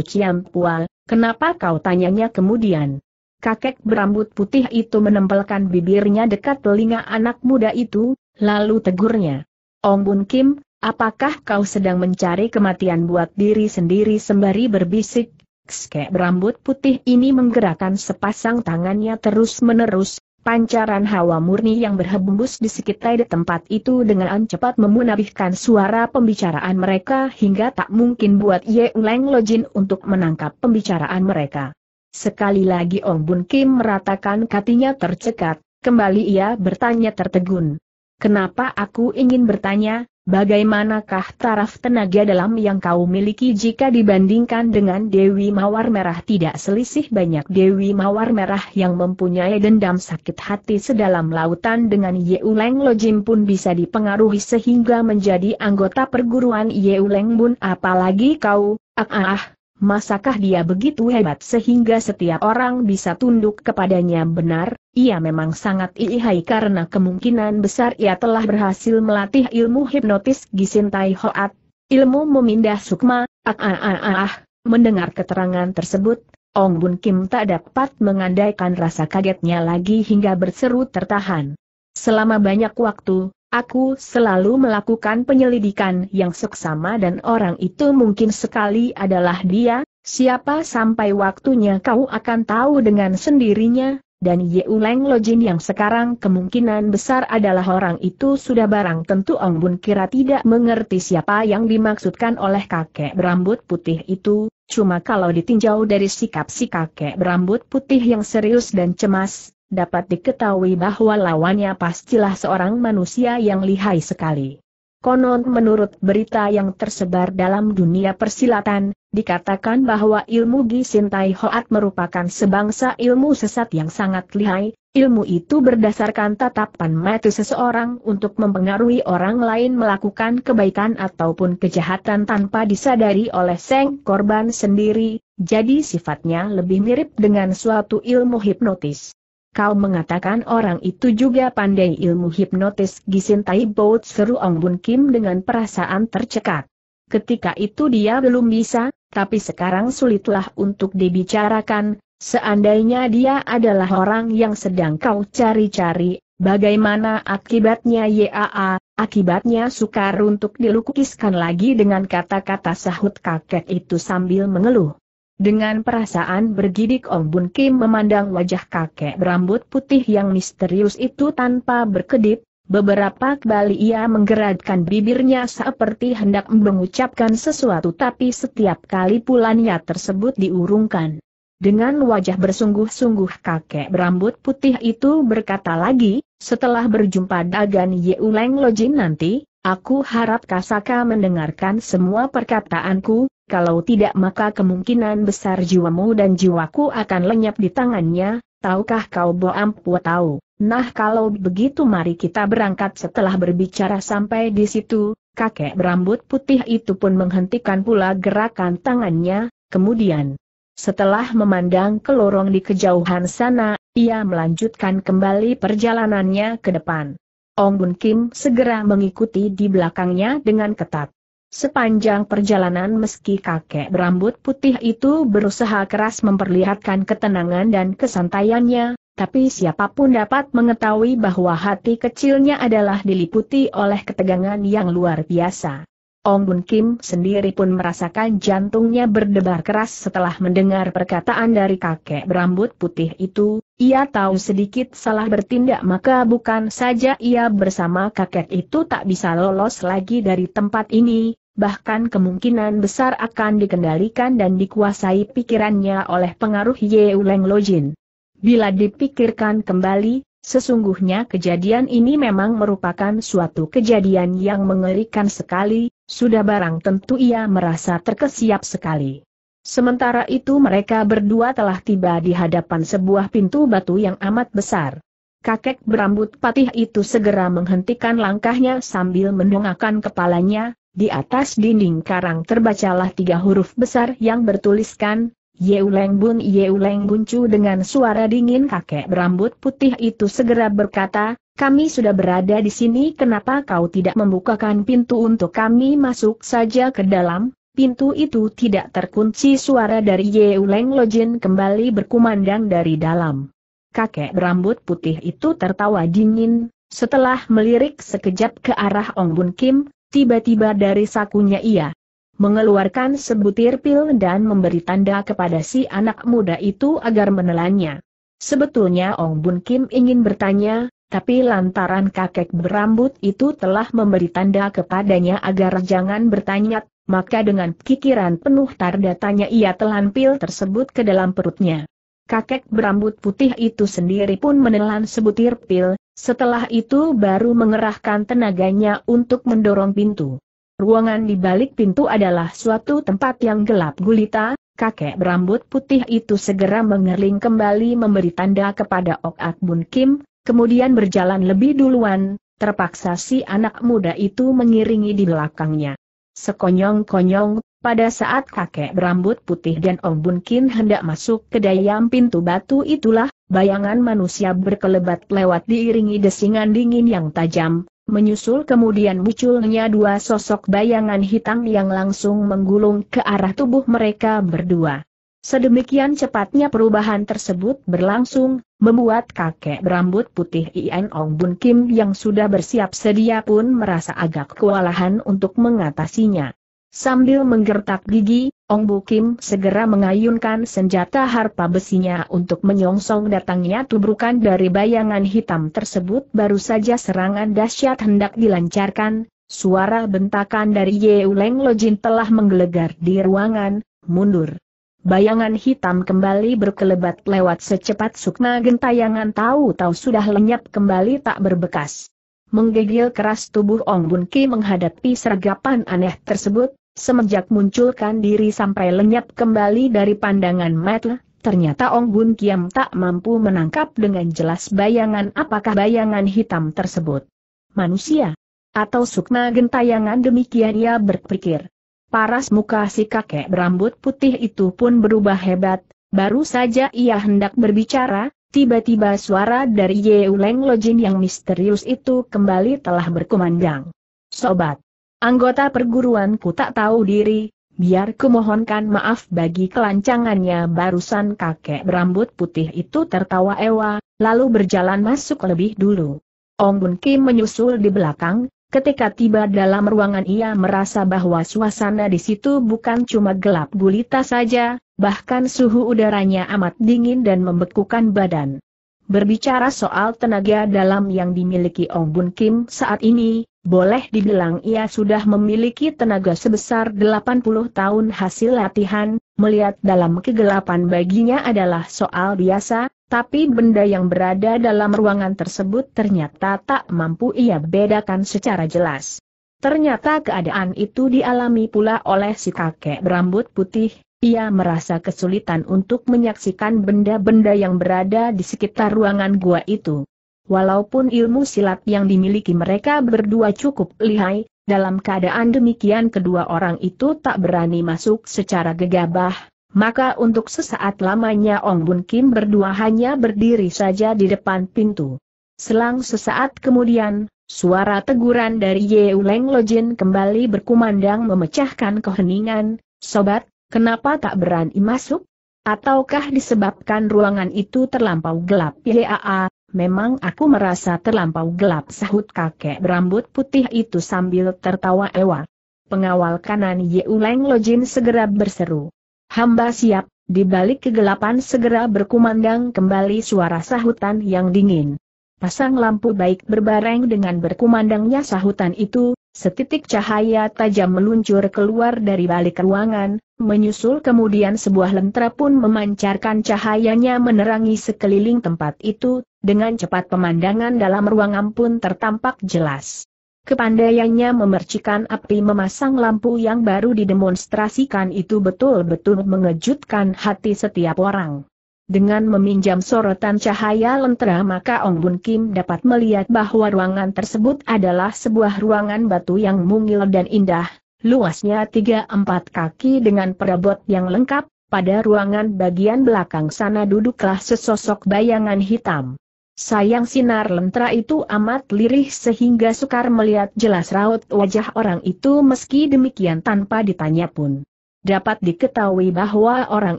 Chiam Pua, kenapa kau tanyanya kemudian? kakek berambut putih itu menempelkan bibirnya dekat telinga anak muda itu, lalu tegurnya. Ong Bun Kim, apakah kau sedang mencari kematian buat diri sendiri sembari berbisik? Kakek berambut putih ini menggerakkan sepasang tangannya terus-menerus, pancaran hawa murni yang berhembus di sekitar di tempat itu dengan cepat memunabihkan suara pembicaraan mereka hingga tak mungkin buat Ye Leng Lojin untuk menangkap pembicaraan mereka. Sekali lagi Ong Bun Kim meratakan katinya tercekat, kembali ia bertanya tertegun. Kenapa aku ingin bertanya, bagaimanakah taraf tenaga dalam yang kau miliki jika dibandingkan dengan Dewi Mawar Merah tidak selisih banyak Dewi Mawar Merah yang mempunyai dendam sakit hati sedalam lautan dengan Yeuleng Lojim pun bisa dipengaruhi sehingga menjadi anggota perguruan Yeuleng Bun apalagi kau, ah ah, ah Masakah dia begitu hebat sehingga setiap orang bisa tunduk kepadanya benar? Ia memang sangat ilhai karena kemungkinan besar ia telah berhasil melatih ilmu hipnotis Tai Hoat, ilmu memindah sukma, ah ah ah ah, ah. mendengar keterangan tersebut, Ong Bun Kim tak dapat mengandaikan rasa kagetnya lagi hingga berseru tertahan. Selama banyak waktu, Aku selalu melakukan penyelidikan yang seksama dan orang itu mungkin sekali adalah dia, siapa sampai waktunya kau akan tahu dengan sendirinya, dan Yeuleng Lojin yang sekarang kemungkinan besar adalah orang itu sudah barang tentu Ong Bun kira tidak mengerti siapa yang dimaksudkan oleh kakek berambut putih itu, cuma kalau ditinjau dari sikap si kakek berambut putih yang serius dan cemas, dapat diketahui bahwa lawannya pastilah seorang manusia yang lihai sekali. Konon menurut berita yang tersebar dalam dunia persilatan, dikatakan bahwa ilmu Gisintai Hoat merupakan sebangsa ilmu sesat yang sangat lihai, ilmu itu berdasarkan tatapan mata seseorang untuk mempengaruhi orang lain melakukan kebaikan ataupun kejahatan tanpa disadari oleh seng korban sendiri, jadi sifatnya lebih mirip dengan suatu ilmu hipnotis. Kau mengatakan orang itu juga pandai ilmu hipnotis Tai Boat seru Ong Bun Kim dengan perasaan tercekat. Ketika itu dia belum bisa, tapi sekarang sulitlah untuk dibicarakan, seandainya dia adalah orang yang sedang kau cari-cari, bagaimana akibatnya YAA, akibatnya sukar untuk dilukiskan lagi dengan kata-kata sahut kakek itu sambil mengeluh. Dengan perasaan bergidik Ong Bun Kim memandang wajah kakek berambut putih yang misterius itu tanpa berkedip, beberapa kali ia menggerakkan bibirnya seperti hendak mengucapkan sesuatu tapi setiap kali pulannya tersebut diurungkan. Dengan wajah bersungguh-sungguh kakek berambut putih itu berkata lagi, setelah berjumpa Dagan Yeuleng Lojin nanti, Aku harap Kasaka mendengarkan semua perkataanku, kalau tidak maka kemungkinan besar jiwamu dan jiwaku akan lenyap di tangannya, tahukah kau Boam tahu? Nah kalau begitu mari kita berangkat setelah berbicara sampai di situ, kakek berambut putih itu pun menghentikan pula gerakan tangannya, kemudian setelah memandang ke lorong di kejauhan sana, ia melanjutkan kembali perjalanannya ke depan. Ong Bun Kim segera mengikuti di belakangnya dengan ketat. Sepanjang perjalanan meski kakek berambut putih itu berusaha keras memperlihatkan ketenangan dan kesantaiannya, tapi siapapun dapat mengetahui bahwa hati kecilnya adalah diliputi oleh ketegangan yang luar biasa. Om Bun Kim sendiri pun merasakan jantungnya berdebar keras setelah mendengar perkataan dari kakek berambut putih itu, ia tahu sedikit salah bertindak maka bukan saja ia bersama kakek itu tak bisa lolos lagi dari tempat ini, bahkan kemungkinan besar akan dikendalikan dan dikuasai pikirannya oleh pengaruh Ye Uleng Lojin. Bila dipikirkan kembali, sesungguhnya kejadian ini memang merupakan suatu kejadian yang mengerikan sekali, sudah barang tentu ia merasa terkesiap sekali. Sementara itu mereka berdua telah tiba di hadapan sebuah pintu batu yang amat besar. Kakek berambut patih itu segera menghentikan langkahnya sambil mendongakkan kepalanya, di atas dinding karang terbacalah tiga huruf besar yang bertuliskan, Yeuleng Bun Yeuleng Buncu dengan suara dingin kakek berambut putih itu segera berkata, kami sudah berada di sini kenapa kau tidak membukakan pintu untuk kami masuk saja ke dalam? Pintu itu tidak terkunci suara dari Yeuleng Lojin kembali berkumandang dari dalam. Kakek berambut putih itu tertawa dingin, setelah melirik sekejap ke arah Ong Bun Kim, tiba-tiba dari sakunya ia mengeluarkan sebutir pil dan memberi tanda kepada si anak muda itu agar menelannya. Sebetulnya Ong Bun Kim ingin bertanya, tapi lantaran kakek berambut itu telah memberi tanda kepadanya agar jangan bertanya, maka dengan pikiran penuh tanda tanya ia telan pil tersebut ke dalam perutnya. Kakek berambut putih itu sendiri pun menelan sebutir pil, setelah itu baru mengerahkan tenaganya untuk mendorong pintu. Ruangan di balik pintu adalah suatu tempat yang gelap gulita, kakek berambut putih itu segera mengerling kembali memberi tanda kepada Ok Ak Bun Kim, kemudian berjalan lebih duluan, terpaksa si anak muda itu mengiringi di belakangnya. Sekonyong-konyong, pada saat kakek berambut putih dan Ong Bun Kim hendak masuk ke dayam pintu batu itulah, bayangan manusia berkelebat lewat diiringi desingan dingin yang tajam, Menyusul kemudian munculnya dua sosok bayangan hitam yang langsung menggulung ke arah tubuh mereka berdua. Sedemikian cepatnya perubahan tersebut berlangsung, membuat kakek berambut putih Ian Ong Bun Kim yang sudah bersiap sedia pun merasa agak kewalahan untuk mengatasinya. Sambil menggertak gigi, Ong Bu Kim segera mengayunkan senjata harpa besinya untuk menyongsong datangnya tubrukan dari bayangan hitam tersebut baru saja serangan dahsyat hendak dilancarkan, suara bentakan dari Ye Uleng Lojin telah menggelegar di ruangan, mundur. Bayangan hitam kembali berkelebat lewat secepat sukna gentayangan tahu-tahu sudah lenyap kembali tak berbekas. Menggegil keras tubuh Ong Bun Ki menghadapi sergapan aneh tersebut, Semenjak munculkan diri sampai lenyap kembali dari pandangan Matle, ternyata Ong Bun Kiam tak mampu menangkap dengan jelas bayangan apakah bayangan hitam tersebut. Manusia? Atau sukma gentayangan demikian ia berpikir. Paras muka si kakek berambut putih itu pun berubah hebat, baru saja ia hendak berbicara, tiba-tiba suara dari Yeuleng Lojin yang misterius itu kembali telah berkumandang. Sobat! Anggota perguruan ku tak tahu diri, biar kumohonkan maaf bagi kelancangannya barusan kakek berambut putih itu tertawa ewa, lalu berjalan masuk lebih dulu. Ong Bun Kim menyusul di belakang, ketika tiba dalam ruangan ia merasa bahwa suasana di situ bukan cuma gelap gulita saja, bahkan suhu udaranya amat dingin dan membekukan badan. Berbicara soal tenaga dalam yang dimiliki Ong Bun Kim saat ini, boleh dibilang ia sudah memiliki tenaga sebesar 80 tahun hasil latihan, melihat dalam kegelapan baginya adalah soal biasa, tapi benda yang berada dalam ruangan tersebut ternyata tak mampu ia bedakan secara jelas. Ternyata keadaan itu dialami pula oleh si kakek berambut putih, ia merasa kesulitan untuk menyaksikan benda-benda yang berada di sekitar ruangan gua itu. Walaupun ilmu silat yang dimiliki mereka berdua cukup lihai, dalam keadaan demikian kedua orang itu tak berani masuk secara gegabah, maka untuk sesaat lamanya Ong Bun Kim berdua hanya berdiri saja di depan pintu. Selang sesaat kemudian, suara teguran dari Ye Uleng Lojin kembali berkumandang memecahkan keheningan, Sobat, Kenapa tak berani masuk? Ataukah disebabkan ruangan itu terlampau gelap? Yaa, memang aku merasa terlampau gelap sahut kakek berambut putih itu sambil tertawa ewa. Pengawal kanan Yeuleng Lojin segera berseru. Hamba siap, di balik kegelapan segera berkumandang kembali suara sahutan yang dingin. Pasang lampu baik berbareng dengan berkumandangnya sahutan itu, Setitik cahaya tajam meluncur keluar dari balik ruangan, menyusul kemudian sebuah lentera pun memancarkan cahayanya menerangi sekeliling tempat itu, dengan cepat pemandangan dalam ruangan pun tertampak jelas. Kepandaiannya memercikan api memasang lampu yang baru didemonstrasikan itu betul-betul mengejutkan hati setiap orang. Dengan meminjam sorotan cahaya lentera maka Ong Bun Kim dapat melihat bahwa ruangan tersebut adalah sebuah ruangan batu yang mungil dan indah, luasnya 3-4 kaki dengan perabot yang lengkap, pada ruangan bagian belakang sana duduklah sesosok bayangan hitam. Sayang sinar lentera itu amat lirih sehingga sukar melihat jelas raut wajah orang itu meski demikian tanpa ditanya pun dapat diketahui bahwa orang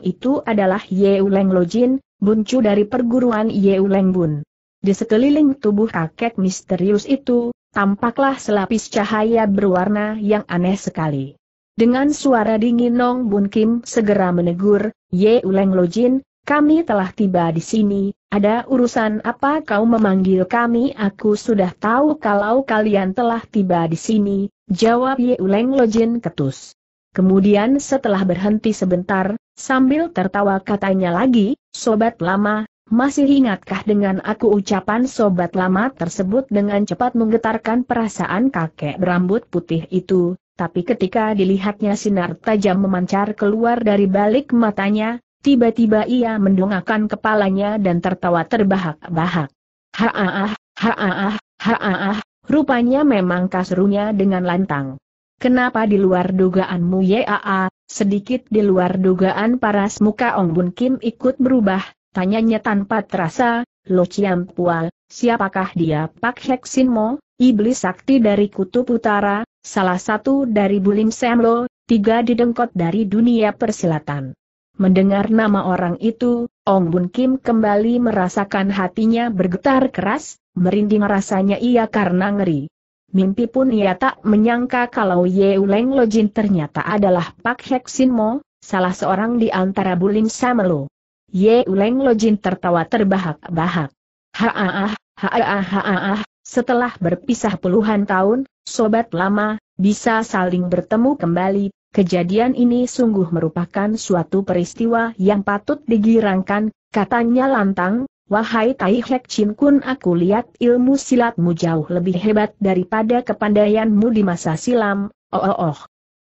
itu adalah Yeuleng Lojin, buncu dari perguruan Yeuleng Bun. Di sekeliling tubuh kakek misterius itu, tampaklah selapis cahaya berwarna yang aneh sekali. Dengan suara dingin Nong Bun Kim segera menegur, Ye Uleng Lojin, kami telah tiba di sini, ada urusan apa kau memanggil kami? Aku sudah tahu kalau kalian telah tiba di sini, jawab Ye Uleng Lojin ketus. Kemudian setelah berhenti sebentar, sambil tertawa katanya lagi, Sobat Lama, masih ingatkah dengan aku ucapan Sobat Lama tersebut dengan cepat menggetarkan perasaan kakek berambut putih itu, tapi ketika dilihatnya sinar tajam memancar keluar dari balik matanya, tiba-tiba ia mendongakkan kepalanya dan tertawa terbahak-bahak. Haaah, haaah, ah rupanya memang kasrunya dengan lantang. Kenapa di luar dugaanmu Yaa, sedikit di luar dugaan paras muka Ong Bun Kim ikut berubah, tanyanya tanpa terasa, Lo Chiam Pual, siapakah dia Pak Hek Sin Mo, iblis sakti dari kutub utara, salah satu dari Bulim Semlo, tiga didengkot dari dunia persilatan. Mendengar nama orang itu, Ong Bun Kim kembali merasakan hatinya bergetar keras, merinding rasanya ia karena ngeri. Mimpi pun ia tak menyangka kalau Ye Leng Lojin ternyata adalah Pak Hek Sin Mo, salah seorang di antara Bulim Samelo. Ye Leng Lojin tertawa terbahak-bahak. Haaah, haaah, haaah, setelah berpisah puluhan tahun, sobat lama, bisa saling bertemu kembali, kejadian ini sungguh merupakan suatu peristiwa yang patut digirangkan, katanya lantang, Wahai Tai Hek Chin Kun aku lihat ilmu silatmu jauh lebih hebat daripada kepandaianmu di masa silam, oh oh oh.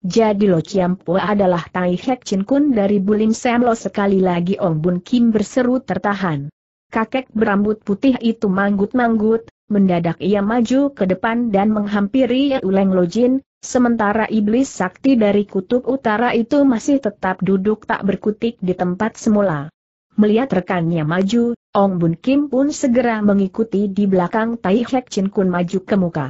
Jadi Lo Chiam Pua adalah Tai Hek Chin Kun dari Bulim Sam Lo sekali lagi Ong Bun Kim berseru tertahan. Kakek berambut putih itu manggut-manggut, mendadak ia maju ke depan dan menghampiri Uleng Lo Jin, sementara iblis sakti dari kutub utara itu masih tetap duduk tak berkutik di tempat semula. Melihat rekannya maju, Ong Bun Kim pun segera mengikuti di belakang Tai Hek Chin Kun maju ke muka.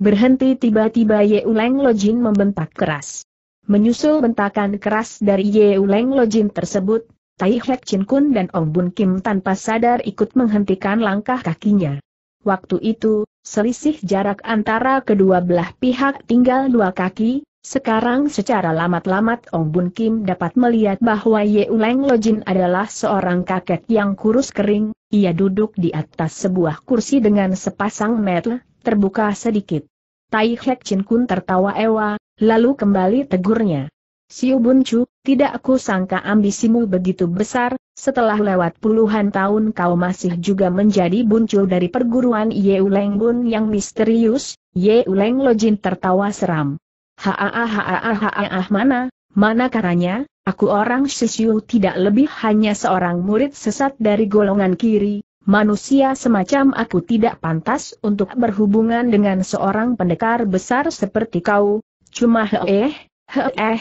Berhenti tiba-tiba Ye Uleng Jin membentak keras. Menyusul bentakan keras dari Ye Uleng Jin tersebut, Tai Hek Chin Kun dan Ong Bun Kim tanpa sadar ikut menghentikan langkah kakinya. Waktu itu, selisih jarak antara kedua belah pihak tinggal dua kaki, sekarang secara lamat-lamat Ong Bun Kim dapat melihat bahwa Ye Uleng Lojin adalah seorang kakek yang kurus kering, ia duduk di atas sebuah kursi dengan sepasang metel, terbuka sedikit. Tai Hek Chin Kun tertawa ewa, lalu kembali tegurnya. Siu Bun Chu, tidak aku sangka ambisimu begitu besar, setelah lewat puluhan tahun kau masih juga menjadi buncul dari perguruan Ye Uleng Bun yang misterius, Ye Uleng Lojin tertawa seram. Haaahaahaah mana, mana karanya, aku orang Sisiu tidak lebih hanya seorang murid sesat dari golongan kiri, manusia semacam aku tidak pantas untuk berhubungan dengan seorang pendekar besar seperti kau, cuma eh, heeh,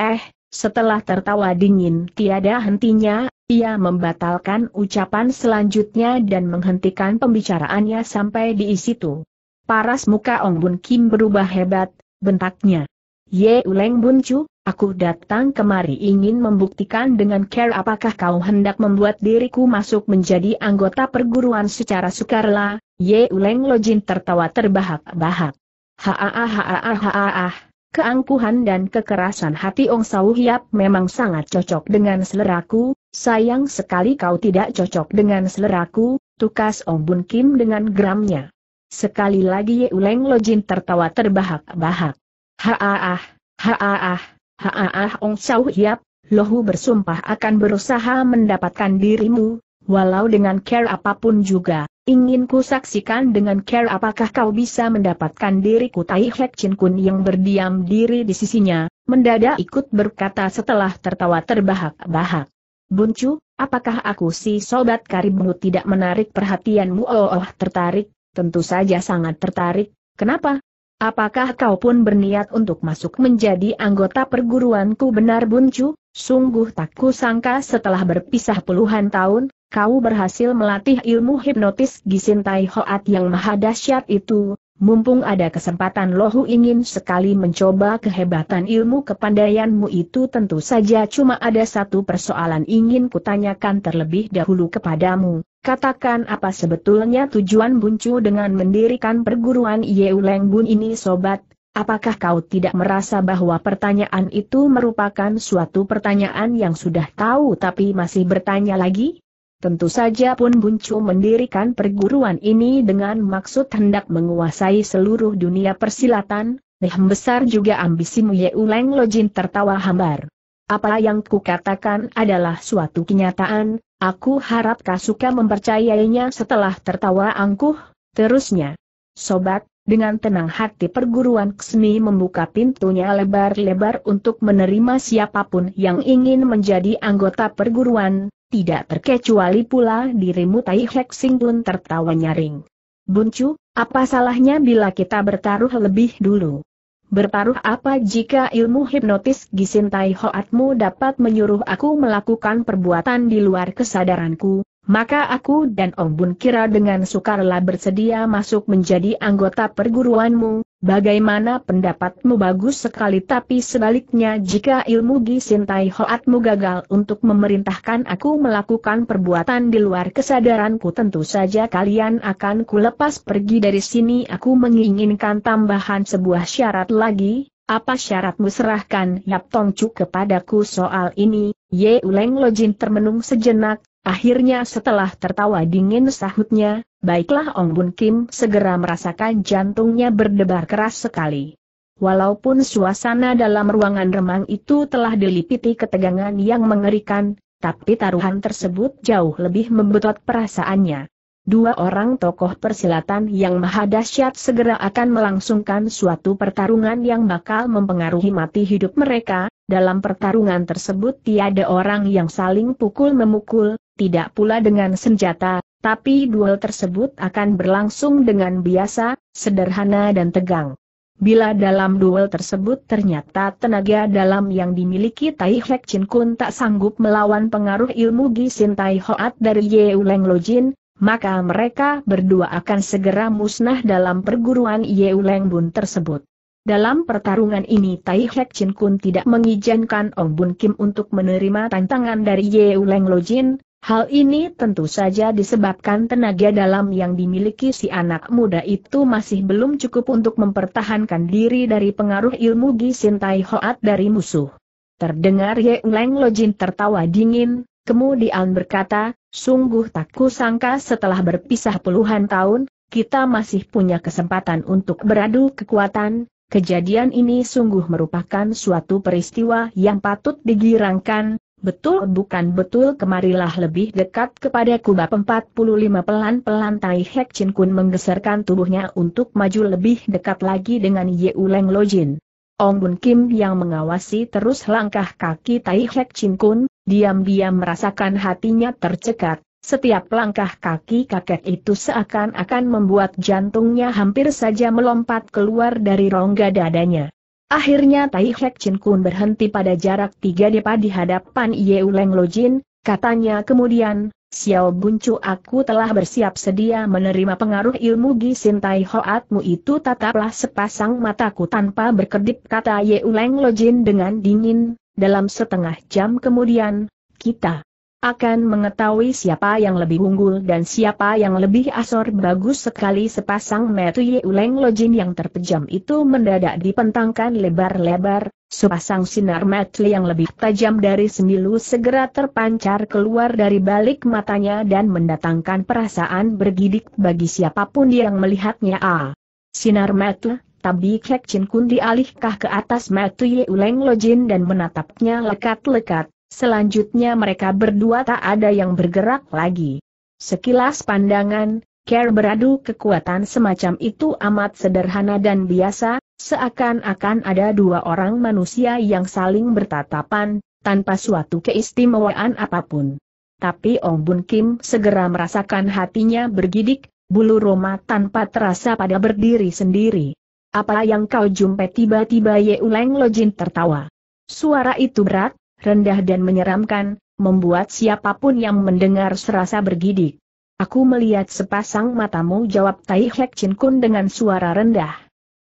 eh, setelah tertawa dingin tiada hentinya, ia membatalkan ucapan selanjutnya dan menghentikan pembicaraannya sampai di situ. Paras muka Ong Bun Kim berubah hebat, bentaknya. Ye Uleng Buncu, aku datang kemari ingin membuktikan dengan care apakah kau hendak membuat diriku masuk menjadi anggota perguruan secara sukarela, Ye Uleng Lojin tertawa terbahak-bahak. Haaa Keangkuhan dan kekerasan hati Ong Sau Hiap memang sangat cocok dengan seleraku, sayang sekali kau tidak cocok dengan seleraku, tukas Ong Bun Kim dengan geramnya. Sekali lagi uleng Lojin tertawa terbahak-bahak. Haaah, haaah, haaah Ong Xiao Hiap, Lohu bersumpah akan berusaha mendapatkan dirimu, walau dengan care apapun juga. Ingin ku saksikan dengan care apakah kau bisa mendapatkan diriku Tai Hek Chin Kun yang berdiam diri di sisinya, mendadak ikut berkata setelah tertawa terbahak-bahak. Buncu, apakah aku si sobat karibmu tidak menarik perhatianmu? Oh, oh tertarik, tentu saja sangat tertarik. Kenapa? Apakah kau pun berniat untuk masuk menjadi anggota perguruanku benar Buncu? Sungguh tak kusangka setelah berpisah puluhan tahun, kau berhasil melatih ilmu hipnotis Gisintai Hoat yang maha dahsyat itu. Mumpung ada kesempatan lohu ingin sekali mencoba kehebatan ilmu kepandaianmu itu tentu saja cuma ada satu persoalan ingin kutanyakan terlebih dahulu kepadamu. Katakan apa sebetulnya tujuan Buncu dengan mendirikan perguruan Yeuleng Bun ini sobat, apakah kau tidak merasa bahwa pertanyaan itu merupakan suatu pertanyaan yang sudah tahu tapi masih bertanya lagi? Tentu saja pun Buncu mendirikan perguruan ini dengan maksud hendak menguasai seluruh dunia persilatan, Nih besar juga ambisimu Yeuleng Lojin tertawa hambar. Apa yang kukatakan adalah suatu kenyataan, aku harap Suka mempercayainya setelah tertawa angkuh, terusnya. Sobat, dengan tenang hati perguruan Ksmi membuka pintunya lebar-lebar untuk menerima siapapun yang ingin menjadi anggota perguruan, tidak terkecuali pula dirimu Tai Hek Sing tertawa nyaring. Buncu, apa salahnya bila kita bertaruh lebih dulu? bertaruh apa jika ilmu hipnotis Gisintai Hoatmu dapat menyuruh aku melakukan perbuatan di luar kesadaranku, maka aku dan Ong Bun Kira dengan sukarela bersedia masuk menjadi anggota perguruanmu, bagaimana pendapatmu bagus sekali tapi sebaliknya jika ilmu gisintai Hoatmu gagal untuk memerintahkan aku melakukan perbuatan di luar kesadaranku tentu saja kalian akan kulepas pergi dari sini aku menginginkan tambahan sebuah syarat lagi, apa syaratmu serahkan Yap Tongcu kepadaku soal ini, Ye Uleng Lojin termenung sejenak, Akhirnya setelah tertawa dingin sahutnya, baiklah Ong Bun Kim segera merasakan jantungnya berdebar keras sekali. Walaupun suasana dalam ruangan remang itu telah diliputi ketegangan yang mengerikan, tapi taruhan tersebut jauh lebih membetot perasaannya. Dua orang tokoh persilatan yang maha dahsyat segera akan melangsungkan suatu pertarungan yang bakal mempengaruhi mati hidup mereka, dalam pertarungan tersebut tiada orang yang saling pukul-memukul, tidak pula dengan senjata, tapi duel tersebut akan berlangsung dengan biasa, sederhana dan tegang. Bila dalam duel tersebut ternyata tenaga dalam yang dimiliki Tai Hek Chin Kun tak sanggup melawan pengaruh ilmu Gisin Tai Hoat dari Yeuleng Lojin, maka mereka berdua akan segera musnah dalam perguruan Yeuleng Bun tersebut. Dalam pertarungan ini Tai Hek Chin Kun tidak mengizinkan Ong Bun Kim untuk menerima tantangan dari Yeuleng Lojin, Hal ini tentu saja disebabkan tenaga dalam yang dimiliki si anak muda itu masih belum cukup untuk mempertahankan diri dari pengaruh ilmu Gisin Tai Hoat dari musuh. Terdengar Ye Leng Lojin tertawa dingin, kemudian berkata, sungguh tak kusangka setelah berpisah puluhan tahun, kita masih punya kesempatan untuk beradu kekuatan, kejadian ini sungguh merupakan suatu peristiwa yang patut digirangkan, Betul oh, bukan betul kemarilah lebih dekat kepada kubah 45 pelan-pelan Tai Hek Chin Kun menggeserkan tubuhnya untuk maju lebih dekat lagi dengan Ye Lo Lojin. Ong Bun Kim yang mengawasi terus langkah kaki Tai Hek Chin Kun, diam-diam merasakan hatinya tercekat. Setiap langkah kaki kakek itu seakan-akan membuat jantungnya hampir saja melompat keluar dari rongga dadanya. Akhirnya Tai Hek Chin Kun berhenti pada jarak tiga depa di hadapan Ye Uleng Lo Jin, katanya kemudian, Xiao Buncu aku telah bersiap sedia menerima pengaruh ilmu Gisin Tai Hoatmu itu tataplah sepasang mataku tanpa berkedip kata Ye Uleng Lo Jin dengan dingin, dalam setengah jam kemudian, kita akan mengetahui siapa yang lebih unggul dan siapa yang lebih asor bagus sekali sepasang Matthew Uleng Lojin yang terpejam itu mendadak dipentangkan lebar-lebar, sepasang sinar metu yang lebih tajam dari semilu segera terpancar keluar dari balik matanya dan mendatangkan perasaan bergidik bagi siapapun yang melihatnya. Ah. Sinar metu Tabi Kek Chin Kun dialihkah ke atas Ye Uleng Lojin dan menatapnya lekat-lekat, Selanjutnya mereka berdua tak ada yang bergerak lagi. Sekilas pandangan, Care beradu kekuatan semacam itu amat sederhana dan biasa, seakan-akan ada dua orang manusia yang saling bertatapan, tanpa suatu keistimewaan apapun. Tapi Ong Bun Kim segera merasakan hatinya bergidik, bulu roma tanpa terasa pada berdiri sendiri. Apa yang kau jumpai tiba-tiba Ye Uleng Lojin tertawa. Suara itu berat, rendah dan menyeramkan, membuat siapapun yang mendengar serasa bergidik. Aku melihat sepasang matamu jawab Tai Hek Chin Kun dengan suara rendah.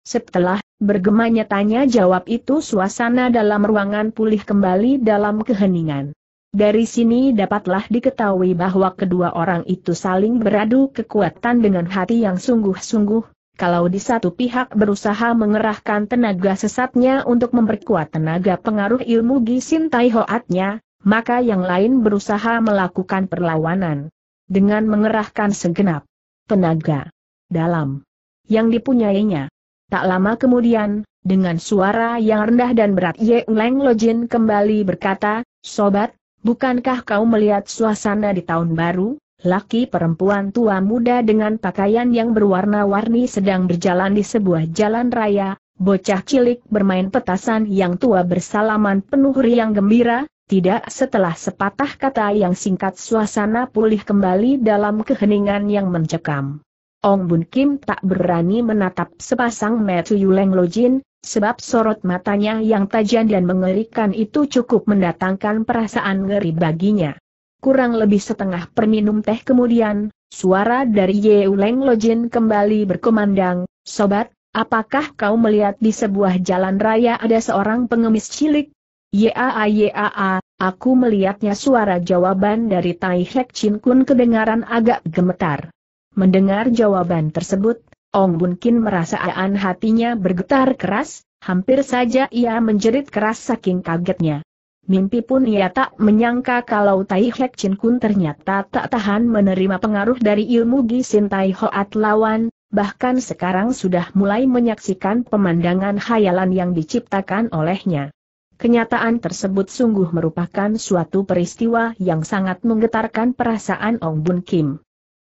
Setelah bergemanya tanya jawab itu suasana dalam ruangan pulih kembali dalam keheningan. Dari sini dapatlah diketahui bahwa kedua orang itu saling beradu kekuatan dengan hati yang sungguh-sungguh, kalau di satu pihak berusaha mengerahkan tenaga sesatnya untuk memperkuat tenaga pengaruh ilmu Gisin Tai Hoatnya, maka yang lain berusaha melakukan perlawanan. Dengan mengerahkan segenap tenaga dalam yang dipunyainya. Tak lama kemudian, dengan suara yang rendah dan berat Ye Leng Lojin kembali berkata, Sobat, bukankah kau melihat suasana di tahun baru? Laki perempuan tua muda dengan pakaian yang berwarna-warni sedang berjalan di sebuah jalan raya, bocah cilik bermain petasan yang tua bersalaman penuh riang gembira, tidak setelah sepatah kata yang singkat suasana pulih kembali dalam keheningan yang mencekam. Ong Bun Kim tak berani menatap sepasang metu Yuleng Lojin, sebab sorot matanya yang tajam dan mengerikan itu cukup mendatangkan perasaan ngeri baginya. Kurang lebih setengah perminum teh kemudian, suara dari Yeuleng Lojin kembali berkumandang, Sobat, apakah kau melihat di sebuah jalan raya ada seorang pengemis cilik? Yaa yaa, aku melihatnya suara jawaban dari Tai Hek Chin Kun kedengaran agak gemetar. Mendengar jawaban tersebut, Ong Bun Kin merasa aan hatinya bergetar keras, hampir saja ia menjerit keras saking kagetnya. Mimpi pun ia tak menyangka kalau Tai Hek Chin Kun ternyata tak tahan menerima pengaruh dari ilmu Gisin Tai Hoat lawan, bahkan sekarang sudah mulai menyaksikan pemandangan khayalan yang diciptakan olehnya. Kenyataan tersebut sungguh merupakan suatu peristiwa yang sangat menggetarkan perasaan Ong Bun Kim.